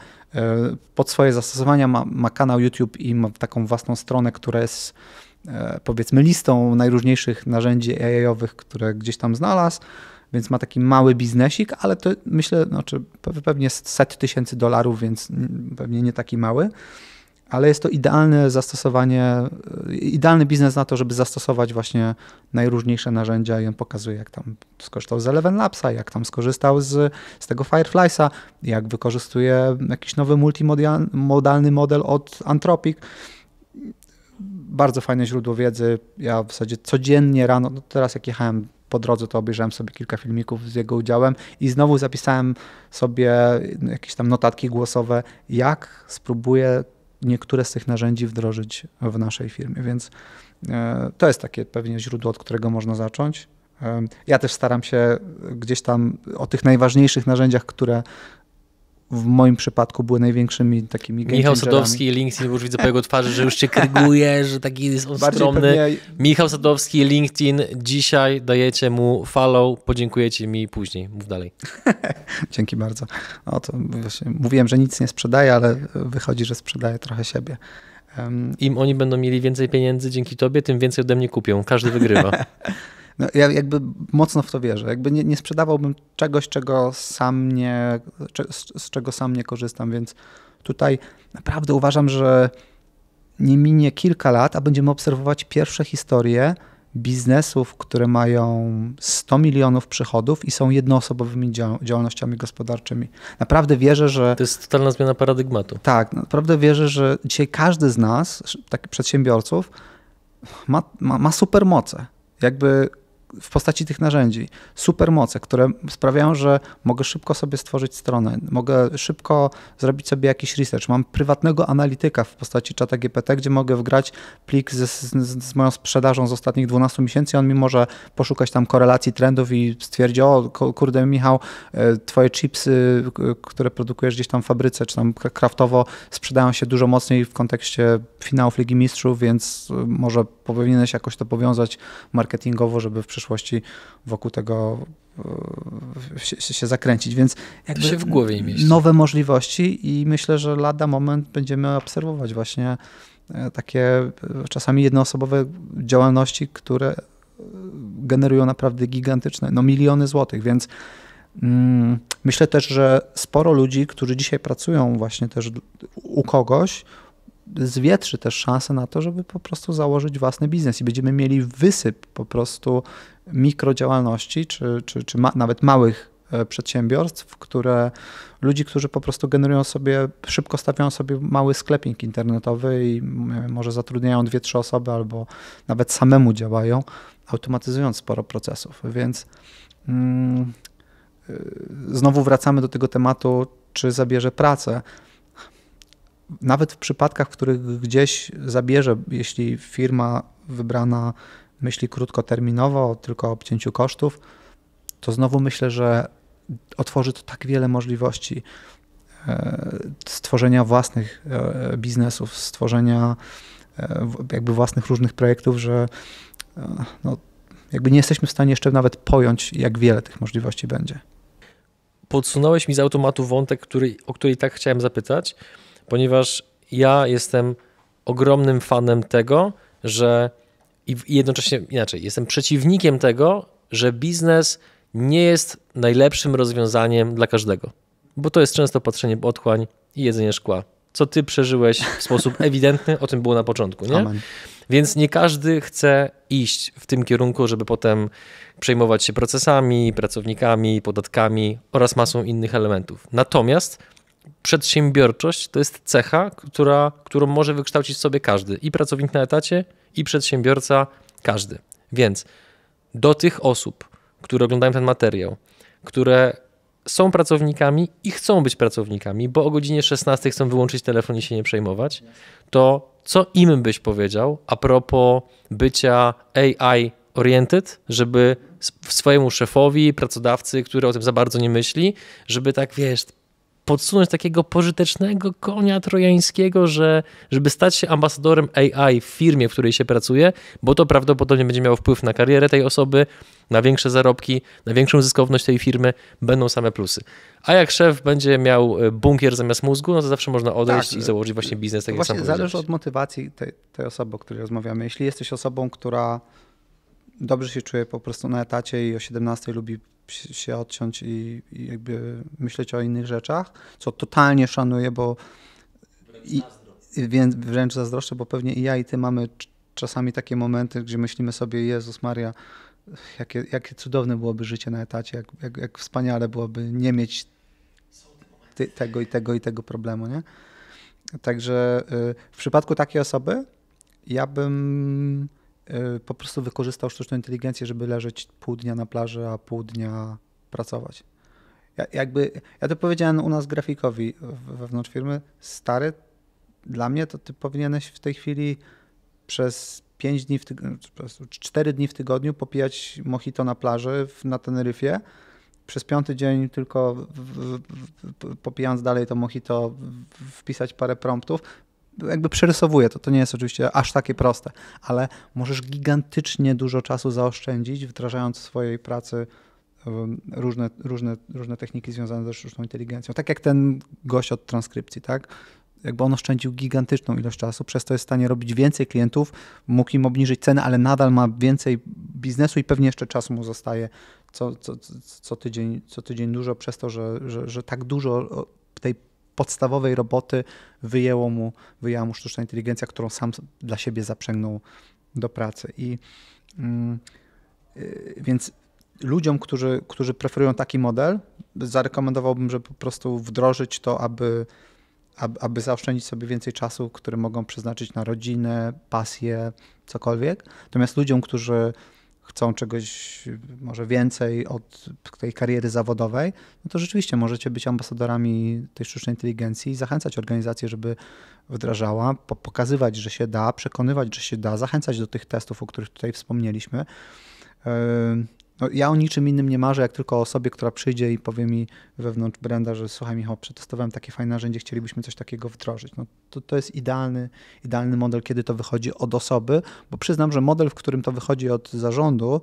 pod swoje zastosowania. Ma, ma kanał YouTube i ma taką własną stronę, która jest e, powiedzmy listą najróżniejszych narzędzi AI-owych, które gdzieś tam znalazł więc ma taki mały biznesik, ale to myślę, znaczy pewnie set tysięcy dolarów, więc pewnie nie taki mały ale jest to idealne zastosowanie, e, idealny biznes na to, żeby zastosować właśnie najróżniejsze narzędzia i on pokazuje, jak tam skorzystał z Eleven Labsa, jak tam skorzystał z, z tego Fireflysa, jak wykorzystuje jakiś nowy multimodalny model od Anthropic. Bardzo fajne źródło wiedzy. Ja w zasadzie codziennie rano, no teraz jak jechałem po drodze to obejrzałem sobie kilka filmików z jego udziałem i znowu zapisałem sobie jakieś tam notatki głosowe, jak spróbuję niektóre z tych narzędzi wdrożyć w naszej firmie. Więc e, to jest takie pewnie źródło, od którego można zacząć. E, ja też staram się gdzieś tam o tych najważniejszych narzędziach, które w moim przypadku były największymi takimi Michał Sadowski i LinkedIn, bo już widzę po jego twarzy, że już cię kryguje, że taki jest on Bardziej skromny. Pewnie... Michał Sadowski i LinkedIn, dzisiaj dajecie mu follow, podziękujecie mi później. Mów dalej. Dzięki bardzo. O, to mówiłem, że nic nie sprzedaję, ale wychodzi, że sprzedaję trochę siebie. Um... Im oni będą mieli więcej pieniędzy dzięki tobie, tym więcej ode mnie kupią. Każdy wygrywa. No, ja jakby mocno w to wierzę. Jakby nie, nie sprzedawałbym czegoś, czego sam nie, z, czego sam nie korzystam, więc tutaj naprawdę uważam, że nie minie kilka lat, a będziemy obserwować pierwsze historie biznesów, które mają 100 milionów przychodów i są jednoosobowymi działalnościami gospodarczymi. Naprawdę wierzę, że. To jest totalna zmiana paradygmatu. Tak, no, naprawdę wierzę, że dzisiaj każdy z nas, takich przedsiębiorców, ma, ma, ma supermoce. Jakby w postaci tych narzędzi supermoce, które sprawiają, że mogę szybko sobie stworzyć stronę, mogę szybko zrobić sobie jakiś research. Mam prywatnego analityka w postaci czata GPT, gdzie mogę wgrać plik z, z, z moją sprzedażą z ostatnich 12 miesięcy. On mi może poszukać tam korelacji trendów i stwierdzi, o kurde Michał, e, twoje chipsy, które produkujesz gdzieś tam w fabryce czy tam kraftowo sprzedają się dużo mocniej w kontekście finałów Ligi Mistrzów, więc e, może powinieneś jakoś to powiązać marketingowo, żeby w przyszłości przyszłości wokół tego e, się, się zakręcić, więc jakby się w głowie nowe możliwości i myślę, że lada moment będziemy obserwować właśnie e, takie e, czasami jednoosobowe działalności, które generują naprawdę gigantyczne, no miliony złotych, więc mm, myślę też, że sporo ludzi, którzy dzisiaj pracują właśnie też u kogoś, zwietrzy też szansę na to, żeby po prostu założyć własny biznes i będziemy mieli wysyp po prostu mikrodziałalności, czy, czy, czy ma, nawet małych e, przedsiębiorstw, które ludzi, którzy po prostu generują sobie, szybko stawiają sobie mały sklepik internetowy i może zatrudniają dwie, trzy osoby albo nawet samemu działają, automatyzując sporo procesów. Więc mm, e, znowu wracamy do tego tematu, czy zabierze pracę. Nawet w przypadkach, w których gdzieś zabierze, jeśli firma wybrana myśli krótkoterminowo, tylko o obcięciu kosztów, to znowu myślę, że otworzy to tak wiele możliwości e, stworzenia własnych e, biznesów, stworzenia e, jakby własnych różnych projektów, że no, jakby nie jesteśmy w stanie jeszcze nawet pojąć, jak wiele tych możliwości będzie. Podsunąłeś mi z automatu wątek, który, o który tak chciałem zapytać, ponieważ ja jestem ogromnym fanem tego, że i jednocześnie inaczej, jestem przeciwnikiem tego, że biznes nie jest najlepszym rozwiązaniem dla każdego, bo to jest często patrzenie otchłań i jedzenie szkła. Co ty przeżyłeś w sposób ewidentny, o tym było na początku, nie? Amen. Więc nie każdy chce iść w tym kierunku, żeby potem przejmować się procesami, pracownikami, podatkami oraz masą innych elementów. Natomiast przedsiębiorczość to jest cecha, która, którą może wykształcić sobie każdy i pracownik na etacie, i przedsiębiorca, każdy. Więc do tych osób, które oglądają ten materiał, które są pracownikami i chcą być pracownikami, bo o godzinie 16 chcą wyłączyć telefon i się nie przejmować, to co im byś powiedział a propos bycia AI oriented, żeby swojemu szefowi, pracodawcy, który o tym za bardzo nie myśli, żeby tak, wiesz, podsunąć takiego pożytecznego konia trojańskiego, że, żeby stać się ambasadorem AI w firmie, w której się pracuje, bo to prawdopodobnie będzie miało wpływ na karierę tej osoby, na większe zarobki, na większą zyskowność tej firmy, będą same plusy. A jak szef będzie miał e, bunkier zamiast mózgu, no to zawsze można odejść tak, i założyć właśnie e, biznes. Tak właśnie jak sam zależy od motywacji tej, tej osoby, o której rozmawiamy. Jeśli jesteś osobą, która dobrze się czuje po prostu na etacie i o 17 lubi się odciąć i, i jakby myśleć o innych rzeczach, co totalnie szanuję, bo i, więc wręcz zazdroszczę, bo pewnie i ja i ty mamy czasami takie momenty, gdzie myślimy sobie, Jezus Maria, jakie, jakie cudowne byłoby życie na etacie, jak, jak, jak wspaniale byłoby nie mieć ty, tego i tego i tego problemu, nie? Także y, w przypadku takiej osoby ja bym Y, po prostu wykorzystał sztuczną inteligencję, żeby leżeć pół dnia na plaży, a pół dnia pracować. Ja, jakby, ja to powiedziałem u nas grafikowi wewnątrz firmy, stary, dla mnie to ty powinieneś w tej chwili przez 5 dni, w tygodniu, 4 dni w tygodniu popijać mojito na plaży w, na Teneryfie, przez piąty dzień tylko w, w, popijając dalej to mojito wpisać parę promptów, jakby przerysowuję to, to nie jest oczywiście aż takie proste, ale możesz gigantycznie dużo czasu zaoszczędzić, wdrażając w swojej pracy różne, różne, różne techniki związane ze sztuczną inteligencją. Tak jak ten gość od transkrypcji, tak? Jakby on oszczędził gigantyczną ilość czasu, przez to jest w stanie robić więcej klientów, mógł im obniżyć ceny, ale nadal ma więcej biznesu i pewnie jeszcze czasu mu zostaje co, co, co, tydzień, co tydzień dużo, przez to, że, że, że tak dużo tej podstawowej roboty wyjęło mu, wyjęła mu sztuczna inteligencja, którą sam dla siebie zaprzęgnął do pracy. I mm, y, więc ludziom, którzy, którzy preferują taki model, zarekomendowałbym, żeby po prostu wdrożyć to, aby, aby, aby zaoszczędzić sobie więcej czasu, który mogą przeznaczyć na rodzinę, pasję, cokolwiek. Natomiast ludziom, którzy chcą czegoś może więcej od tej kariery zawodowej, no to rzeczywiście możecie być ambasadorami tej sztucznej inteligencji i zachęcać organizację, żeby wdrażała, pokazywać, że się da, przekonywać, że się da, zachęcać do tych testów, o których tutaj wspomnieliśmy. Yy, no, ja o niczym innym nie marzę, jak tylko o osobie, która przyjdzie i powie mi wewnątrz brenda, że słuchaj Michał, przetestowałem takie fajne narzędzie, chcielibyśmy coś takiego wdrożyć. No, to, to jest idealny, idealny model, kiedy to wychodzi od osoby, bo przyznam, że model, w którym to wychodzi od zarządu,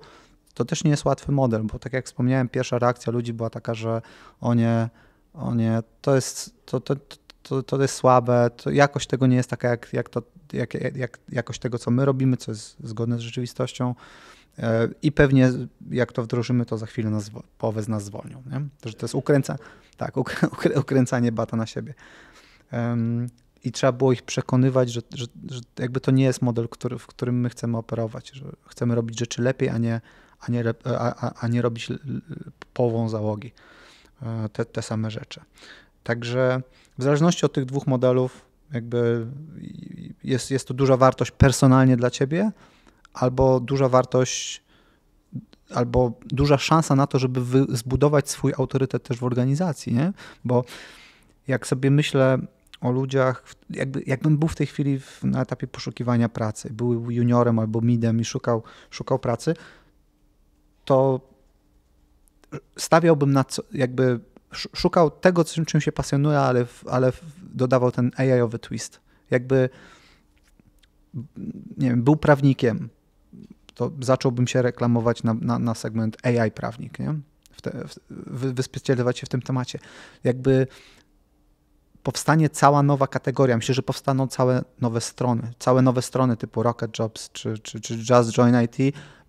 to też nie jest łatwy model, bo tak jak wspomniałem, pierwsza reakcja ludzi była taka, że o nie, o nie, to jest, to, to, to, to, to jest słabe, to jakość tego nie jest taka jak, jak, to, jak, jak jakość tego, co my robimy, co jest zgodne z rzeczywistością. E, I pewnie jak to wdrożymy, to za chwilę nas, połowę z nas zwolnią. Nie? Że to jest ukręca, tak, ukręcanie bata na siebie. Um, I trzeba było ich przekonywać, że, że, że jakby to nie jest model, który, w którym my chcemy operować, że chcemy robić rzeczy lepiej, a nie, a nie, a, a nie robić połową załogi e, te, te same rzeczy. Także w zależności od tych dwóch modelów, jakby jest, jest to duża wartość personalnie dla ciebie, albo duża wartość, albo duża szansa na to, żeby zbudować swój autorytet też w organizacji, nie? Bo jak sobie myślę o ludziach, jakby, jakbym był w tej chwili w, na etapie poszukiwania pracy, był juniorem albo midem i szukał, szukał pracy, to stawiałbym na co, jakby szukał tego, czym się pasjonuje, ale, ale dodawał ten AI-owy twist. Jakby nie wiem, był prawnikiem, to zacząłbym się reklamować na, na, na segment AI prawnik, nie? W te, w, wyspecjalizować się w tym temacie. Jakby powstanie cała nowa kategoria. Myślę, że powstaną całe nowe strony. Całe nowe strony typu Rocket Jobs czy, czy, czy Just Join IT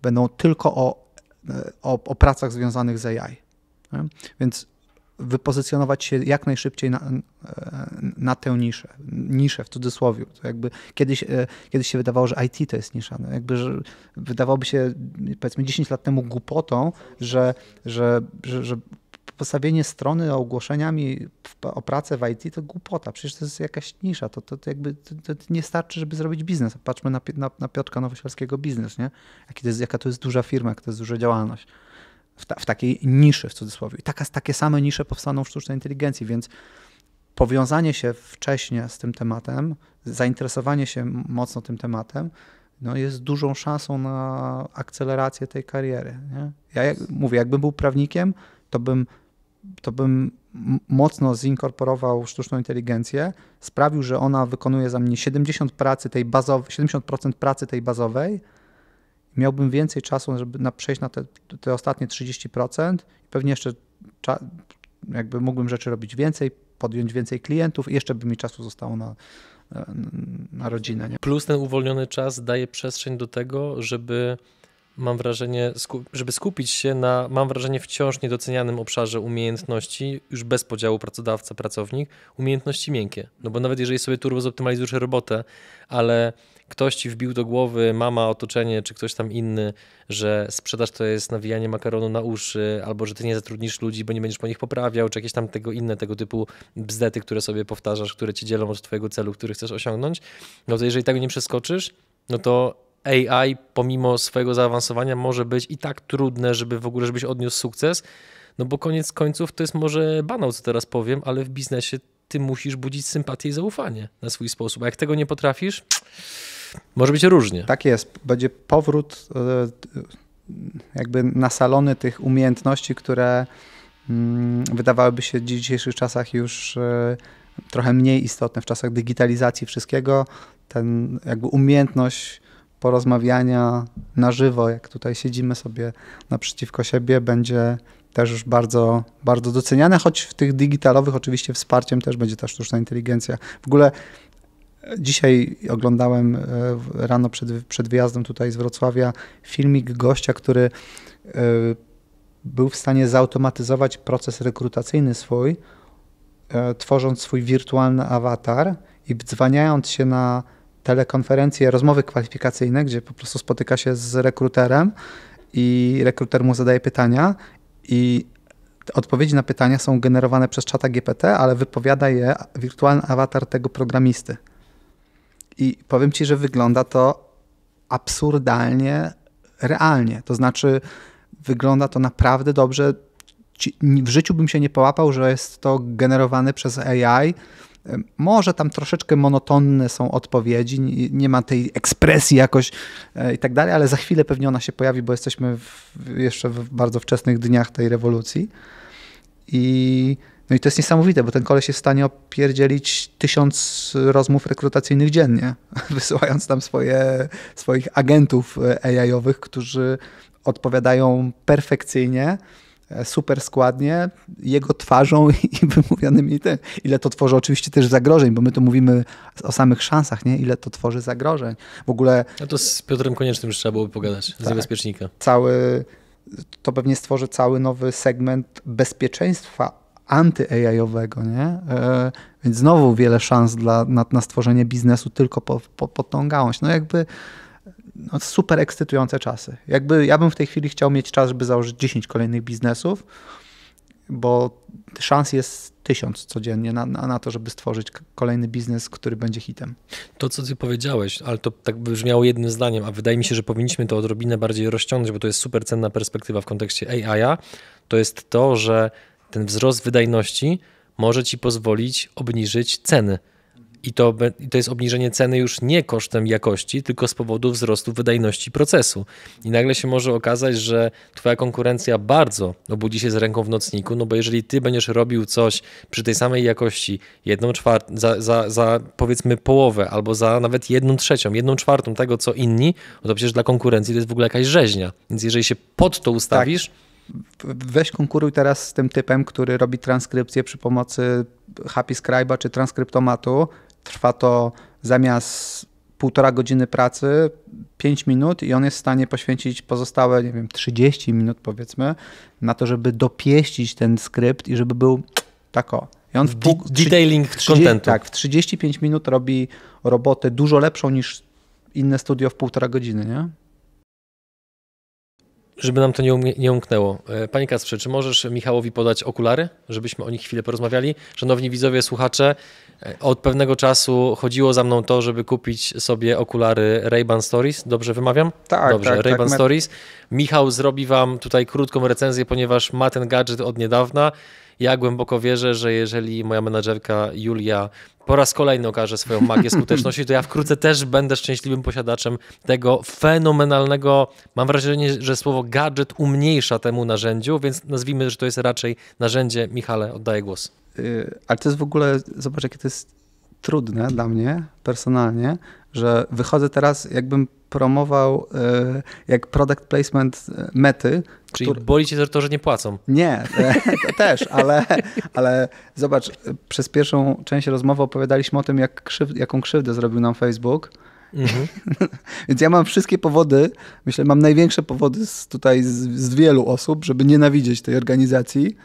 będą tylko o, e, o, o pracach związanych z AI. Nie? Więc wypozycjonować się jak najszybciej na, e, na tę niszę, niszę w cudzysłowie. To jakby kiedyś, e, kiedyś się wydawało, że IT to jest nisza. No jakby, że wydawałoby się powiedzmy 10 lat temu głupotą, że, że, że, że postawienie strony o ogłoszeniami o pracę w IT to głupota, przecież to jest jakaś nisza, to, to, to jakby to, to nie starczy, żeby zrobić biznes. Patrzmy na, na, na Piotrka Nowosielskiego biznes, nie? Jaki to jest, jaka to jest duża firma, jaka to jest duża działalność w, ta, w takiej niszy w cudzysłowie. I taka, takie same nisze powstaną w sztucznej inteligencji, więc powiązanie się wcześniej z tym tematem, zainteresowanie się mocno tym tematem, no jest dużą szansą na akcelerację tej kariery. Nie? Ja jak, mówię, jakbym był prawnikiem, to bym, to bym mocno zinkorporował sztuczną inteligencję, sprawił, że ona wykonuje za mnie 70 pracy tej bazowej, 70% pracy tej bazowej, miałbym więcej czasu, żeby na, przejść na te, te ostatnie 30%. Pewnie jeszcze jakby mógłbym rzeczy robić więcej, podjąć więcej klientów i jeszcze by mi czasu zostało na, na rodzinę. Nie? Plus ten uwolniony czas daje przestrzeń do tego, żeby mam wrażenie, żeby skupić się na, mam wrażenie, wciąż niedocenianym obszarze umiejętności, już bez podziału pracodawca-pracownik, umiejętności miękkie. No bo nawet jeżeli sobie turbo zoptymalizujesz robotę, ale ktoś ci wbił do głowy, mama, otoczenie czy ktoś tam inny, że sprzedaż to jest nawijanie makaronu na uszy, albo że ty nie zatrudnisz ludzi, bo nie będziesz po nich poprawiał, czy jakieś tam tego inne tego typu bzdety, które sobie powtarzasz, które ci dzielą od twojego celu, który chcesz osiągnąć, no to jeżeli tego tak nie przeskoczysz, no to AI pomimo swojego zaawansowania może być i tak trudne, żeby w ogóle żebyś odniósł sukces, no bo koniec końców to jest może banał, co teraz powiem, ale w biznesie ty musisz budzić sympatię i zaufanie na swój sposób. A jak tego nie potrafisz, może być różnie. Tak jest. Będzie powrót e, jakby na salony tych umiejętności, które mm, wydawałyby się w dzisiejszych czasach już e, trochę mniej istotne w czasach digitalizacji wszystkiego. Ten jakby umiejętność porozmawiania na żywo, jak tutaj siedzimy sobie naprzeciwko siebie, będzie też już bardzo, bardzo doceniane, choć w tych digitalowych oczywiście wsparciem też będzie ta sztuczna inteligencja. W ogóle Dzisiaj oglądałem e, rano przed, przed wyjazdem tutaj z Wrocławia filmik gościa, który e, był w stanie zautomatyzować proces rekrutacyjny swój, e, tworząc swój wirtualny awatar i dzwaniając się na telekonferencje, rozmowy kwalifikacyjne, gdzie po prostu spotyka się z rekruterem i rekruter mu zadaje pytania i odpowiedzi na pytania są generowane przez czata GPT, ale wypowiada je wirtualny awatar tego programisty. I powiem ci, że wygląda to absurdalnie realnie. To znaczy, wygląda to naprawdę dobrze. W życiu bym się nie połapał, że jest to generowane przez AI. Może tam troszeczkę monotonne są odpowiedzi, nie ma tej ekspresji jakoś e, i tak dalej, ale za chwilę pewnie ona się pojawi, bo jesteśmy w, jeszcze w bardzo wczesnych dniach tej rewolucji. I no i to jest niesamowite, bo ten koleś jest w stanie opierdzielić tysiąc rozmów rekrutacyjnych dziennie, wysyłając tam swoje, swoich agentów e, AI-owych, którzy odpowiadają perfekcyjnie, e, super składnie, jego twarzą i wymówionymi tym. Ile to tworzy oczywiście też zagrożeń, bo my tu mówimy o samych szansach, nie? Ile to tworzy zagrożeń. W ogóle... A no to z Piotrem Koniecznym już trzeba byłoby pogadać, tak, z niebezpiecznika. Cały... To pewnie stworzy cały nowy segment bezpieczeństwa anty-AI-owego, nie? E, więc znowu wiele szans dla, na, na stworzenie biznesu tylko po, po, pod tą gałąź. No jakby no super ekscytujące czasy. Jakby ja bym w tej chwili chciał mieć czas, żeby założyć 10 kolejnych biznesów, bo szans jest tysiąc codziennie na, na, na, to, żeby stworzyć kolejny biznes, który będzie hitem. To, co ty powiedziałeś, ale to tak brzmiało jednym zdaniem, a wydaje mi się, że powinniśmy to odrobinę bardziej rozciągnąć, bo to jest super cenna perspektywa w kontekście AI-a, to jest to, że ten wzrost wydajności może ci pozwolić obniżyć ceny. I to, to jest obniżenie ceny już nie kosztem jakości, tylko z powodu wzrostu wydajności procesu. I nagle się może okazać, że Twoja konkurencja bardzo obudzi się z ręką w nocniku, no bo jeżeli Ty będziesz robił coś przy tej samej jakości, jedną czwart za, za, za powiedzmy połowę, albo za nawet jedną trzecią, jedną czwartą tego co inni, no to przecież dla konkurencji to jest w ogóle jakaś rzeźnia. Więc jeżeli się pod to ustawisz, tak weź konkuruj teraz z tym typem, który robi transkrypcję przy pomocy Happy Scribe'a czy transkryptomatu. Trwa to zamiast półtora godziny pracy, 5 minut i on jest w stanie poświęcić pozostałe, nie wiem, 30 minut powiedzmy, na to, żeby dopieścić ten skrypt i żeby był tako. I on w pół, detailing 30, contentu. Tak, w 35 minut robi robotę dużo lepszą niż inne studio w półtora godziny, nie? Żeby nam to nie, um, nie umknęło. E, panie Kacprze, czy możesz Michałowi podać okulary, żebyśmy o nich chwilę porozmawiali? Szanowni widzowie, słuchacze, e, od pewnego czasu chodziło za mną to, żeby kupić sobie okulary Ray-Ban Stories. Dobrze wymawiam? Tak, Dobrze, tak, tak Ray-Ban tak, Stories. Michał zrobi wam tutaj krótką recenzję, ponieważ ma ten gadżet od niedawna. Ja głęboko wierzę, że jeżeli moja menadżerka Julia po raz kolejny okaże swoją magię skuteczności, to ja wkrótce też będę szczęśliwym posiadaczem tego fenomenalnego, mam wrażenie, że słowo gadżet umniejsza temu narzędziu, więc nazwijmy, że to jest raczej narzędzie. Michale, oddaję głos. Y, ale to jest w ogóle, zobacz jakie to jest trudne dla mnie personalnie, że wychodzę teraz jakbym promował y, jak product placement y, mety, Czyli który... boli cię to, że nie płacą. Nie, e, też, ale, ale zobacz, przez pierwszą część rozmowy opowiadaliśmy o tym, jak krzyw, jaką krzywdę zrobił nam Facebook. Mhm. Więc ja mam wszystkie powody, myślę, mam największe powody z, tutaj z, z wielu osób, żeby nienawidzieć tej organizacji.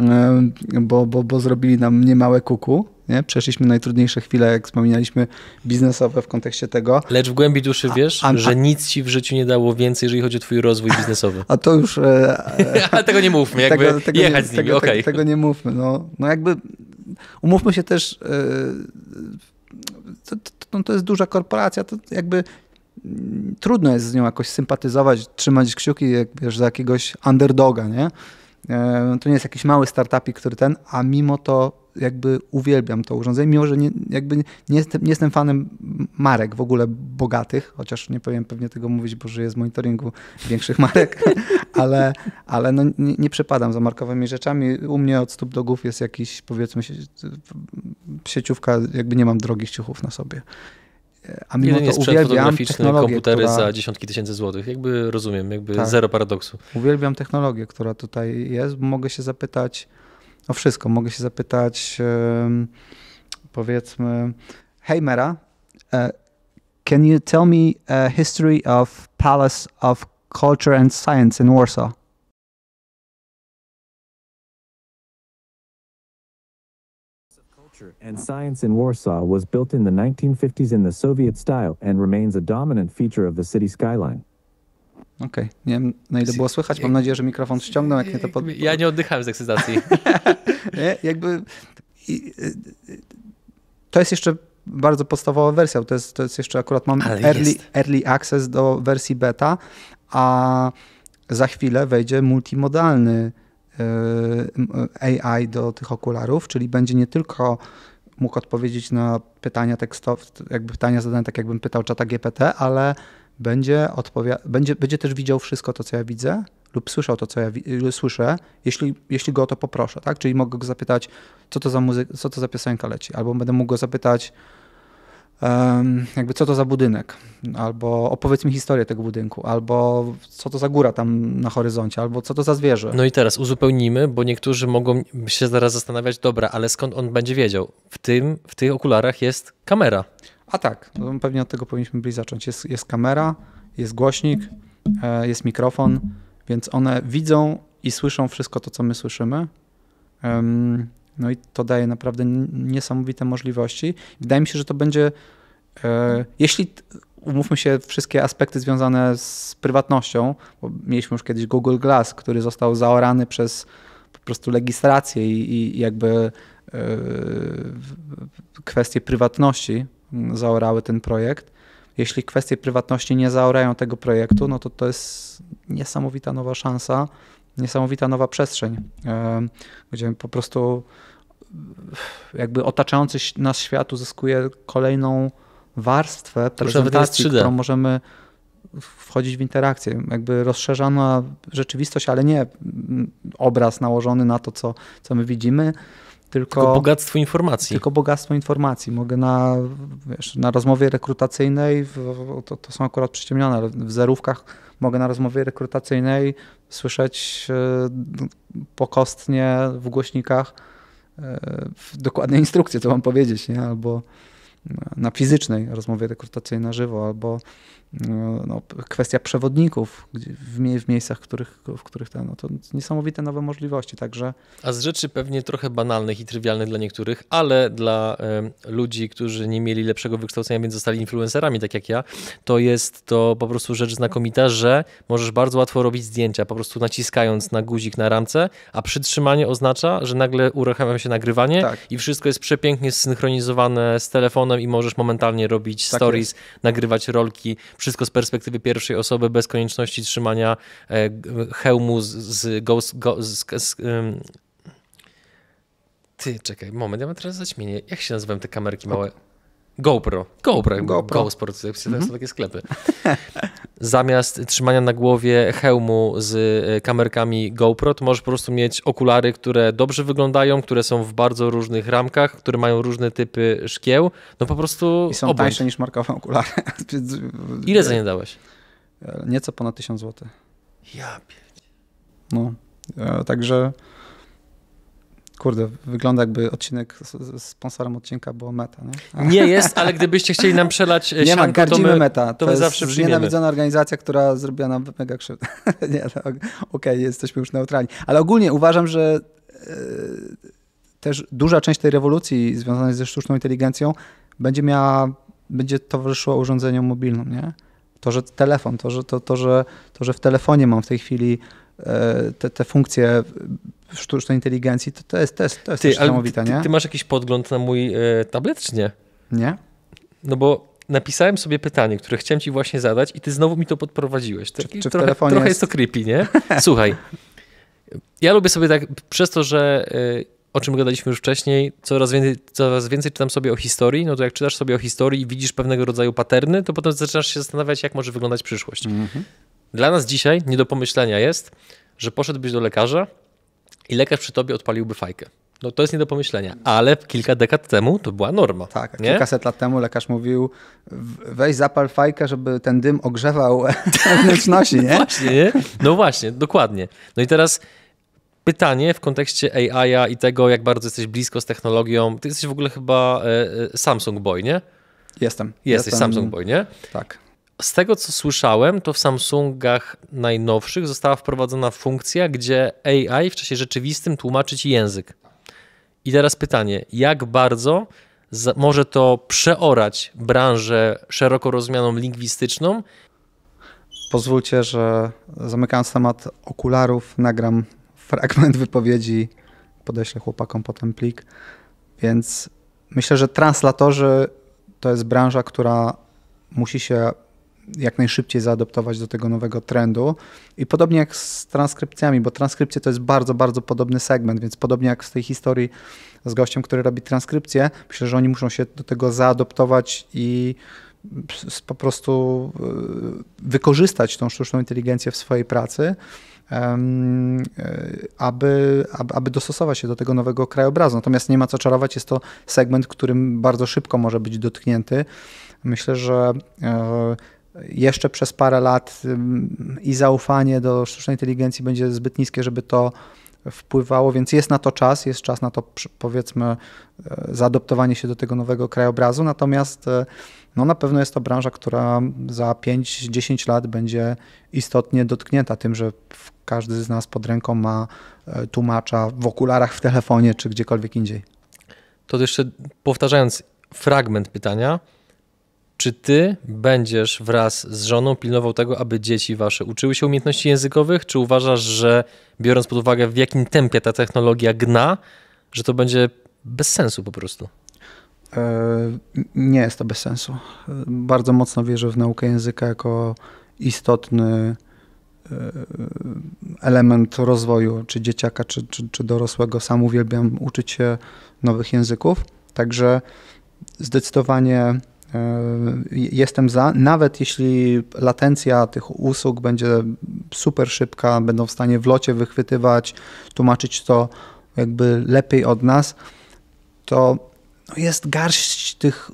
E, bo, bo, bo zrobili nam niemałe kuku. Nie? Przeszliśmy najtrudniejsze chwile, jak wspominaliśmy, biznesowe w kontekście tego. Lecz w głębi duszy wiesz, a, a, że nic ci w życiu nie dało więcej, jeżeli chodzi o twój rozwój biznesowy. A to już... E, Ale tego nie mówmy, jakby tego, tego jechać nie, z nimi, tego, okay. tego, nie mówmy. No, no jakby umówmy się też, e, to, to, to no jest duża korporacja, to jakby mm, trudno jest z nią jakoś sympatyzować, trzymać kciuki jak, wiesz, za jakiegoś underdoga, nie? E, no to nie jest jakiś mały startupik, który ten, a mimo to jakby uwielbiam to urządzenie, mimo że nie, jakby nie, jestem, nie jestem fanem marek w ogóle bogatych, chociaż nie powiem pewnie tego mówić, bo żyję z monitoringu większych marek, ale, ale no, nie, nie, przepadam za markowymi rzeczami. U mnie od stóp do głów jest jakiś powiedzmy sieciówka, jakby nie mam drogich ciuchów na sobie a mimo Jedynie to sprzęt uwielbiam technologię, komputery która... za dziesiątki tysięcy złotych. Jakby rozumiem, jakby tak. zero paradoksu. Uwielbiam technologię, która tutaj jest. Mogę się zapytać o wszystko. Mogę się zapytać powiedzmy Mera, e, can you tell me a e, history of Palace of Culture and Science in Warsaw? and science in Warsaw was built in the 1950s in the Soviet style and remains a dominant feature of the city skyline. Okej, okay. nie wiem na ile było słychać, mam nadzieję, że mikrofon ściągnął, jak nie to pod... Ja nie oddychałem z ekscytacji. nie, jakby... Y, to jest jeszcze bardzo podstawowa wersja, to jest, to jest jeszcze akurat mam early, early access do wersji beta, a za chwilę wejdzie multimodalny Y, AI do tych okularów, czyli będzie nie tylko mógł odpowiedzieć na pytania tekstowe, jakby pytania zadane tak jakbym pytał czata GPT, ale będzie, odpowia- będzie, będzie też widział wszystko to, co ja widzę lub słyszał to, co ja y, słyszę, jeśli, jeśli go o to poproszę, tak? Czyli mogę go zapytać, co to za muzyka, co to za piosenka leci, albo będę mógł go zapytać, jakby co to za budynek, albo opowiedz mi historię tego budynku, albo co to za góra tam na horyzoncie, albo co to za zwierzę. No i teraz uzupełnimy, bo niektórzy mogą się zaraz zastanawiać, dobra, ale skąd on będzie wiedział? W, tym, w tych okularach jest kamera. A tak, no pewnie od tego powinniśmy byli zacząć. Jest, jest kamera, jest głośnik, e, jest mikrofon, więc one widzą i słyszą wszystko to, co my słyszymy. No i to daje naprawdę niesamowite możliwości. Wydaje mi się, że to będzie, e, jeśli umówmy się, wszystkie aspekty związane z prywatnością, bo mieliśmy już kiedyś Google Glass, który został zaorany przez po prostu legislację i, i jakby e, kwestie prywatności zaorały ten projekt. Jeśli kwestie prywatności nie zaorają tego projektu, no to to jest niesamowita nowa szansa, niesamowita nowa przestrzeń, e, gdzie po prostu jakby otaczający nas świat uzyskuje kolejną warstwę prezentacji, którą możemy wchodzić w interakcję. Jakby rozszerzana rzeczywistość, ale nie obraz nałożony na to, co, co my widzimy, tylko, tylko bogactwo informacji. Tylko bogactwo informacji. Mogę na, wiesz, na rozmowie rekrutacyjnej, w, to, to są akurat przyciemnione, ale w zerówkach mogę na rozmowie rekrutacyjnej słyszeć e, pokostnie w głośnikach dokładne instrukcje, co mam powiedzieć, nie? albo na fizycznej rozmowie rekrutacyjnej na żywo, albo no, no, kwestia przewodników w, mie w miejscach, w których, w których ten, no, to niesamowite nowe możliwości, także... A z rzeczy pewnie trochę banalnych i trywialnych dla niektórych, ale dla y, ludzi, którzy nie mieli lepszego wykształcenia, więc zostali influencerami, tak jak ja, to jest to po prostu rzecz znakomita, że możesz bardzo łatwo robić zdjęcia, po prostu naciskając na guzik na ramce, a przytrzymanie oznacza, że nagle uruchamia się nagrywanie tak. i wszystko jest przepięknie zsynchronizowane z telefonem i możesz momentalnie robić tak stories, jest. nagrywać rolki, wszystko z perspektywy pierwszej osoby, bez konieczności trzymania e, hełmu z, z, ghost, go, z, z um... ty, czekaj, moment, ja mam teraz zaćmienie. Jak się nazywają te kamerki małe? GoPro. GoPro, GoPro. GoSport, to są mm-hmm. takie sklepy. Zamiast trzymania na głowie hełmu z e, kamerkami GoPro, to możesz po prostu mieć okulary, które dobrze wyglądają, które są w bardzo różnych ramkach, które mają różne typy szkieł. No po prostu. I są obłęd. tańsze niż markowe okulary. E, Ile za nie dałeś? E, nieco ponad 1000 zł. Ja pierd... No, także. Kurde, wygląda jakby odcinek, sponsorem odcinka było Meta, nie? Nie jest, ale gdybyście chcieli nam przelać e, nie ma, gardzimy to my, Meta. To, to my zawsze nienawidzona organizacja, która zrobiła nam mega krzywdę. nie, no, okej, okay, jesteśmy już neutralni. Ale ogólnie uważam, że e, też duża część tej rewolucji związanej ze sztuczną inteligencją będzie miała, będzie towarzyszyła urządzeniom mobilnym, nie? To, że telefon, to, że, to, to, że, to, że w telefonie mam w tej chwili E, te, te funkcje sztucznej inteligencji, to, to jest, to jest, to jest ty, ty, nie? Ty masz jakiś podgląd na mój y, tablet, czy nie? Nie. No bo napisałem sobie pytanie, które chciałem ci właśnie zadać i ty znowu mi to podprowadziłeś. czy, trochę, trochę jest... to creepy, nie? Słuchaj, ja lubię sobie tak, przez to, że y, o czym gadaliśmy już wcześniej, coraz więcej, coraz więcej czytam sobie o historii, no to jak czytasz sobie o historii i widzisz pewnego rodzaju paterny, to potem zaczynasz się zastanawiać, jak może wyglądać przyszłość. Mhm. Dla nas dzisiaj nie do pomyślenia jest, że poszedłbyś do lekarza i lekarz przy tobie odpaliłby fajkę. No to jest nie do pomyślenia, ale kilka dekad temu to była norma. Tak, nie? kilkaset lat temu lekarz mówił, weź zapal fajkę, żeby ten dym ogrzewał wnętrzności, nie? No właśnie, nie? No właśnie, dokładnie. No i teraz pytanie w kontekście AI i tego, jak bardzo jesteś blisko z technologią. Ty jesteś w ogóle chyba e, e, Samsung Boy, nie? Jestem. Jesteś Jestem. Samsung Boy, nie? Tak. Z tego co słyszałem, to w Samsungach najnowszych została wprowadzona funkcja, gdzie AI w czasie rzeczywistym tłumaczy ci język. I teraz pytanie, jak bardzo może to przeorać branżę szeroko rozumianą lingwistyczną? Pozwólcie, że zamykając temat okularów, nagram fragment wypowiedzi, podeślę chłopakom potem plik. Więc myślę, że translatorzy to jest branża, która musi się jak najszybciej zaadoptować do tego nowego trendu. I podobnie jak z transkrypcjami, bo transkrypcje to jest bardzo, bardzo podobny segment, więc podobnie jak z tej historii z gościem, który robi transkrypcję, myślę, że oni muszą się do tego zaadoptować i po prostu y, wykorzystać tą sztuczną inteligencję w swojej pracy, y, aby, aby dostosować się do tego nowego krajobrazu. Natomiast nie ma co czarować, jest to segment, którym bardzo szybko może być dotknięty. Myślę, że e, jeszcze przez parę lat i zaufanie do sztucznej inteligencji będzie zbyt niskie, żeby to wpływało, więc jest na to czas, jest czas na to powiedzmy e, zaadoptowanie się do tego nowego krajobrazu, natomiast e, no, na pewno jest to branża, która za 5-10 lat będzie istotnie dotknięta tym, że każdy z nas pod ręką ma e, tłumacza w okularach, w telefonie czy gdziekolwiek indziej. To jeszcze powtarzając fragment pytania, czy ty będziesz wraz z żoną pilnował tego, aby dzieci wasze uczyły się umiejętności językowych? Czy uważasz, że biorąc pod uwagę, w jakim tempie ta technologia gna, że to będzie bez sensu po prostu? E, nie jest to bez sensu. Bardzo mocno wierzę w naukę języka jako istotny e, element rozwoju, czy dzieciaka, czy, czy, czy dorosłego. Sam uwielbiam uczyć się nowych języków, także zdecydowanie E, jestem za, nawet jeśli latencja tych usług będzie super szybka, będą w stanie w locie wychwytywać, tłumaczyć to jakby lepiej od nas, to no, jest garść tych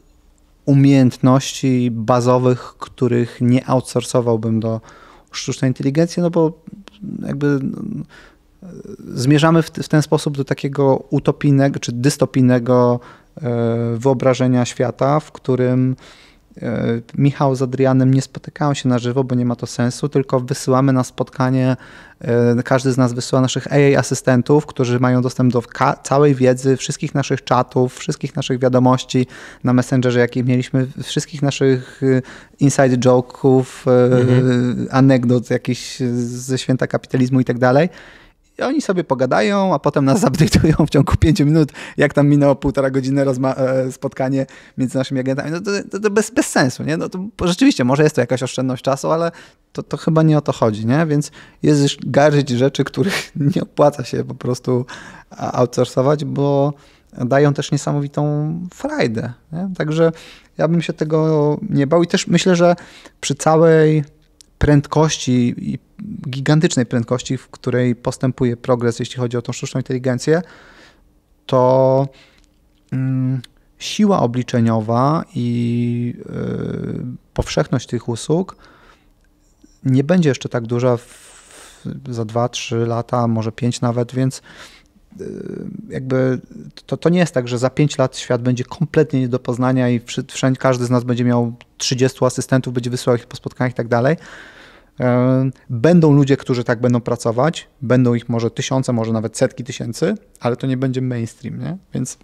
umiejętności bazowych, których nie outsourcowałbym do sztucznej inteligencji, no bo jakby no, zmierzamy w, ten sposób do takiego utopijnego czy dystopijnego E, wyobrażenia świata, w którym e, Michał z Adrianem nie spotykają się na żywo, bo nie ma to sensu, tylko wysyłamy na spotkanie, e, każdy z nas wysyła naszych AI asystentów, którzy mają dostęp do całej wiedzy, wszystkich naszych czatów, wszystkich naszych wiadomości na Messengerze, jakie mieliśmy, wszystkich naszych inside joke'ów, mhm. anegdot jakichś ze święta kapitalizmu i tak dalej oni sobie pogadają, a potem nas update'ują w ciągu 5 minut, jak tam minęło półtora godziny e, spotkanie między naszymi agentami. No to, to, to bez, bez, sensu, nie? No to rzeczywiście, może jest to jakaś oszczędność czasu, ale to, to chyba nie o to chodzi, nie? Więc jest garzyć rzeczy, których nie opłaca się po prostu e, outsourcować, bo dają też niesamowitą frajdę. Nie? Także ja bym się tego nie bał i też myślę, że przy całej prędkości i gigantycznej prędkości, w której postępuje progres, jeśli chodzi o tą sztuczną inteligencję, to mm, siła obliczeniowa i y, powszechność tych usług nie będzie jeszcze tak duża za 2-3 lata, może 5 nawet, więc Y, jakby to, to nie jest tak, że za 5 lat świat będzie kompletnie nie do poznania i wszędzie każdy z nas będzie miał 30 asystentów, będzie wysyłał ich po spotkaniach i tak dalej. Y, będą ludzie, którzy tak będą pracować, będą ich może tysiące, może nawet setki tysięcy, ale to nie będzie mainstream, nie? Więc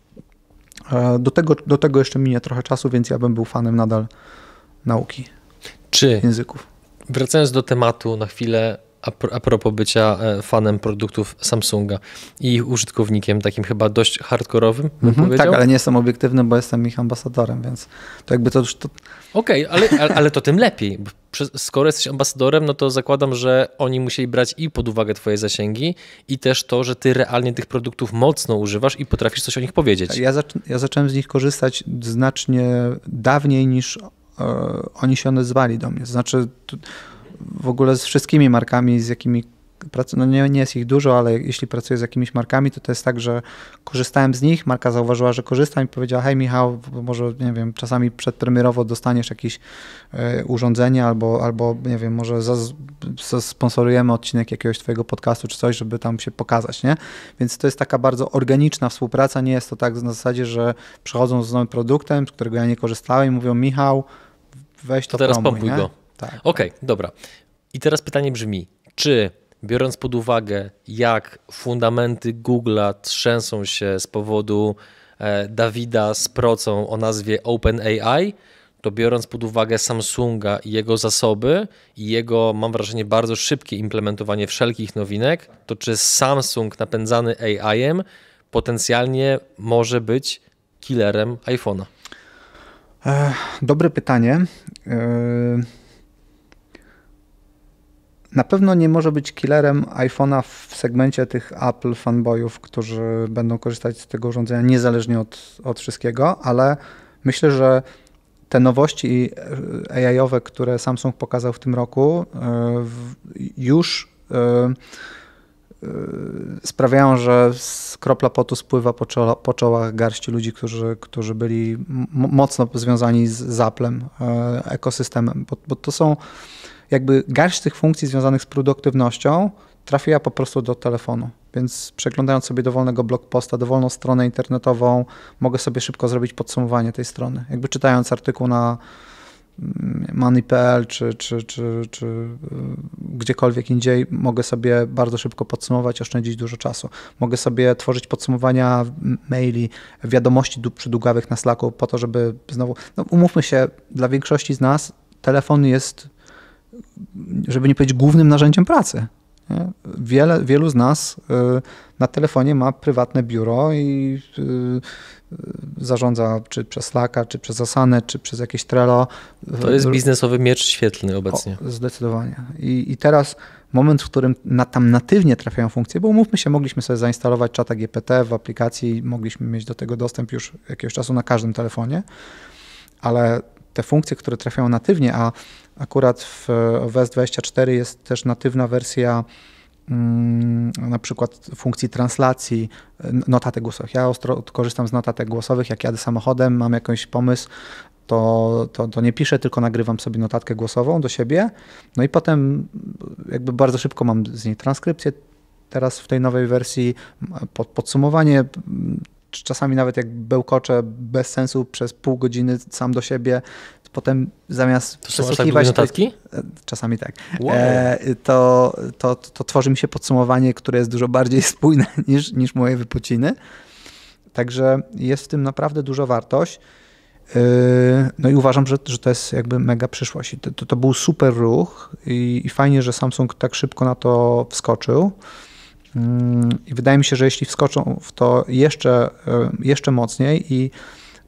y, do tego, do tego jeszcze minie trochę czasu, więc ja bym był fanem nadal nauki Czy, języków. Wracając do tematu na chwilę, a propos bycia e, fanem produktów Samsunga i ich użytkownikiem, takim chyba dość hardkorowym, mhm. Tak, ale nie jestem obiektywny, bo jestem ich ambasadorem, więc to jakby to już... To... Okej, okay, ale, ale to tym lepiej, skoro jesteś ambasadorem, no to zakładam, że oni musieli brać i pod uwagę twoje zasięgi i też to, że ty realnie tych produktów mocno używasz i potrafisz coś o nich powiedzieć. Ja, zac ja zacząłem z nich korzystać znacznie dawniej niż e, oni się odezwali do mnie, znaczy w ogóle z wszystkimi markami, z jakimi pracuję, no nie, nie jest ich dużo, ale jeśli pracuję z jakimiś markami, to to jest tak, że korzystałem z nich, marka zauważyła, że korzystam i powiedziała, hej Michał, może, nie wiem, czasami przedpremierowo dostaniesz jakieś y, urządzenie albo, albo, nie wiem, może sponsorujemy odcinek jakiegoś twojego podcastu czy coś, żeby tam się pokazać, nie? Więc to jest taka bardzo organiczna współpraca, nie jest to tak na zasadzie, że przychodzą z nowym produktem, z którego ja nie korzystałem i mówią, Michał, weź to, to teraz pompuj go. Tak, tak. Okej, okay, dobra. I teraz pytanie brzmi, czy biorąc pod uwagę, jak fundamenty Google'a trzęsą się z powodu e, Dawida z procą o nazwie OpenAI, to biorąc pod uwagę Samsunga i jego zasoby i jego, mam wrażenie, bardzo szybkie implementowanie wszelkich nowinek, to czy Samsung napędzany AI-em potencjalnie może być killerem iPhone'a? E, dobre pytanie. Yy na pewno nie może być killerem iPhone'a w segmencie tych Apple fanboyów, którzy będą korzystać z tego urządzenia niezależnie od, od wszystkiego, ale myślę, że te nowości AI-owe, które Samsung pokazał w tym roku, e, już e, e, sprawiają, że kropla potu spływa po, czoła, po czołach garści ludzi, którzy, którzy byli mocno związani z Zaplem, ekosystemem, bo, bo to są jakby garść tych funkcji związanych z produktywnością trafiła po prostu do telefonu. Więc przeglądając sobie dowolnego blog posta, dowolną stronę internetową, mogę sobie szybko zrobić podsumowanie tej strony. Jakby czytając artykuł na mm, money.pl czy, czy, czy, czy y, gdziekolwiek indziej, mogę sobie bardzo szybko podsumować, oszczędzić dużo czasu. Mogę sobie tworzyć podsumowania maili, wiadomości przydługawych na Slacku po to, żeby znowu, no umówmy się, dla większości z nas telefon jest żeby nie powiedzieć, głównym narzędziem pracy. Wiele, wielu z nas y, na telefonie ma prywatne biuro i y, y, zarządza czy przez Slacka, czy przez Asanę, czy przez jakieś Trello. To jest biznesowy miecz świetlny obecnie. O, zdecydowanie. I, I, teraz moment, w którym na, tam natywnie trafiają funkcje, bo umówmy się, mogliśmy sobie zainstalować czata GPT w aplikacji, mogliśmy mieć do tego dostęp już jakiegoś czasu na każdym telefonie, ale te funkcje, które trafiają natywnie, a akurat w OS 24 jest też natywna wersja mm, na przykład funkcji translacji notatek głosowych. Ja ostro korzystam z notatek głosowych, jak jadę samochodem, mam jakiś pomysł, to, to, to nie piszę, tylko nagrywam sobie notatkę głosową do siebie, no i potem jakby bardzo szybko mam z niej transkrypcję, teraz w tej nowej wersji podsumowanie czasami nawet jak bełkoczę bez sensu przez pół godziny sam do siebie, potem zamiast to tak przesłuchiwać... Tak czasami tak. Wow. E, to, to, to tworzy mi się podsumowanie, które jest dużo bardziej spójne niż, niż moje wypociny. Także jest w tym naprawdę dużo wartość. E, no i uważam, że, że to jest jakby mega przyszłość. To, to, to był super ruch i, i, fajnie, że Samsung tak szybko na to wskoczył. I wydaje mi się, że jeśli wskoczą w to jeszcze, e, jeszcze mocniej i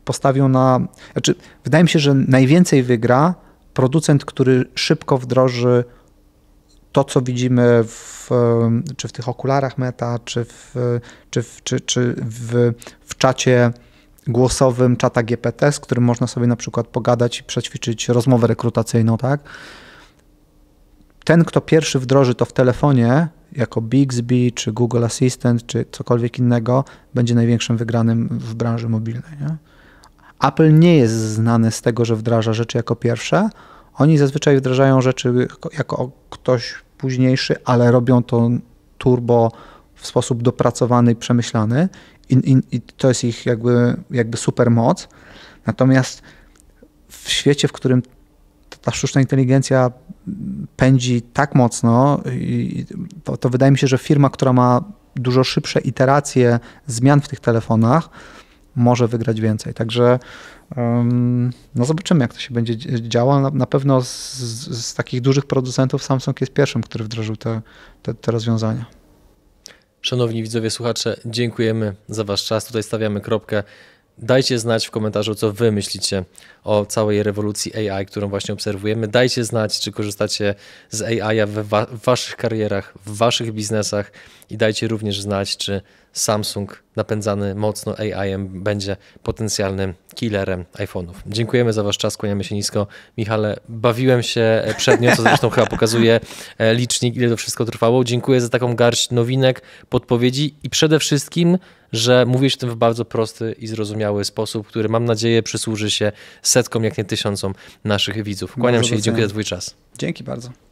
postawią na. Znaczy, wydaje mi się, że najwięcej wygra producent, który szybko wdroży to, co widzimy w, e, czy w tych okularach meta, czy w, e, czy w, czy, czy w, w czacie głosowym czata GPT, z którym można sobie na przykład pogadać i przećwiczyć rozmowę rekrutacyjną, tak? Ten, kto pierwszy wdroży to w telefonie, jako Bixby, czy Google Assistant, czy cokolwiek innego, będzie największym wygranym w branży mobilnej. Nie? Apple nie jest znany z tego, że wdraża rzeczy jako pierwsze. Oni zazwyczaj wdrażają rzeczy jako ktoś późniejszy, ale robią to turbo w sposób dopracowany przemyślany. I, i, i to jest ich jakby, jakby super moc. Natomiast w świecie, w którym ta sztuczna inteligencja pędzi tak mocno, to, to wydaje mi się, że firma, która ma dużo szybsze iteracje zmian w tych telefonach, może wygrać więcej. Także no zobaczymy, jak to się będzie działo. Na, na pewno z, z, takich dużych producentów Samsung jest pierwszym, który wdrożył te, te, te rozwiązania. Szanowni widzowie, słuchacze, dziękujemy za Wasz czas. Tutaj stawiamy kropkę. Dajcie znać w komentarzu, co wy myślicie o całej rewolucji AI, którą właśnie obserwujemy. Dajcie znać, czy korzystacie z AI w, wa w waszych karierach, w waszych biznesach i dajcie również znać, czy Samsung napędzany mocno AI-em będzie potencjalnym killerem iPhone'ów. Dziękujemy za Wasz czas, kłaniamy się nisko. Michale, bawiłem się przednio, co zresztą chyba pokazuje e, licznik, ile to wszystko trwało. Dziękuję za taką garść nowinek, podpowiedzi i przede wszystkim, że mówisz tym w bardzo prosty i zrozumiały sposób, który mam nadzieję przysłuży się setkom, jak nie tysiącom naszych widzów. Kłaniam się i dziękuję za Twój czas. Dzięki bardzo.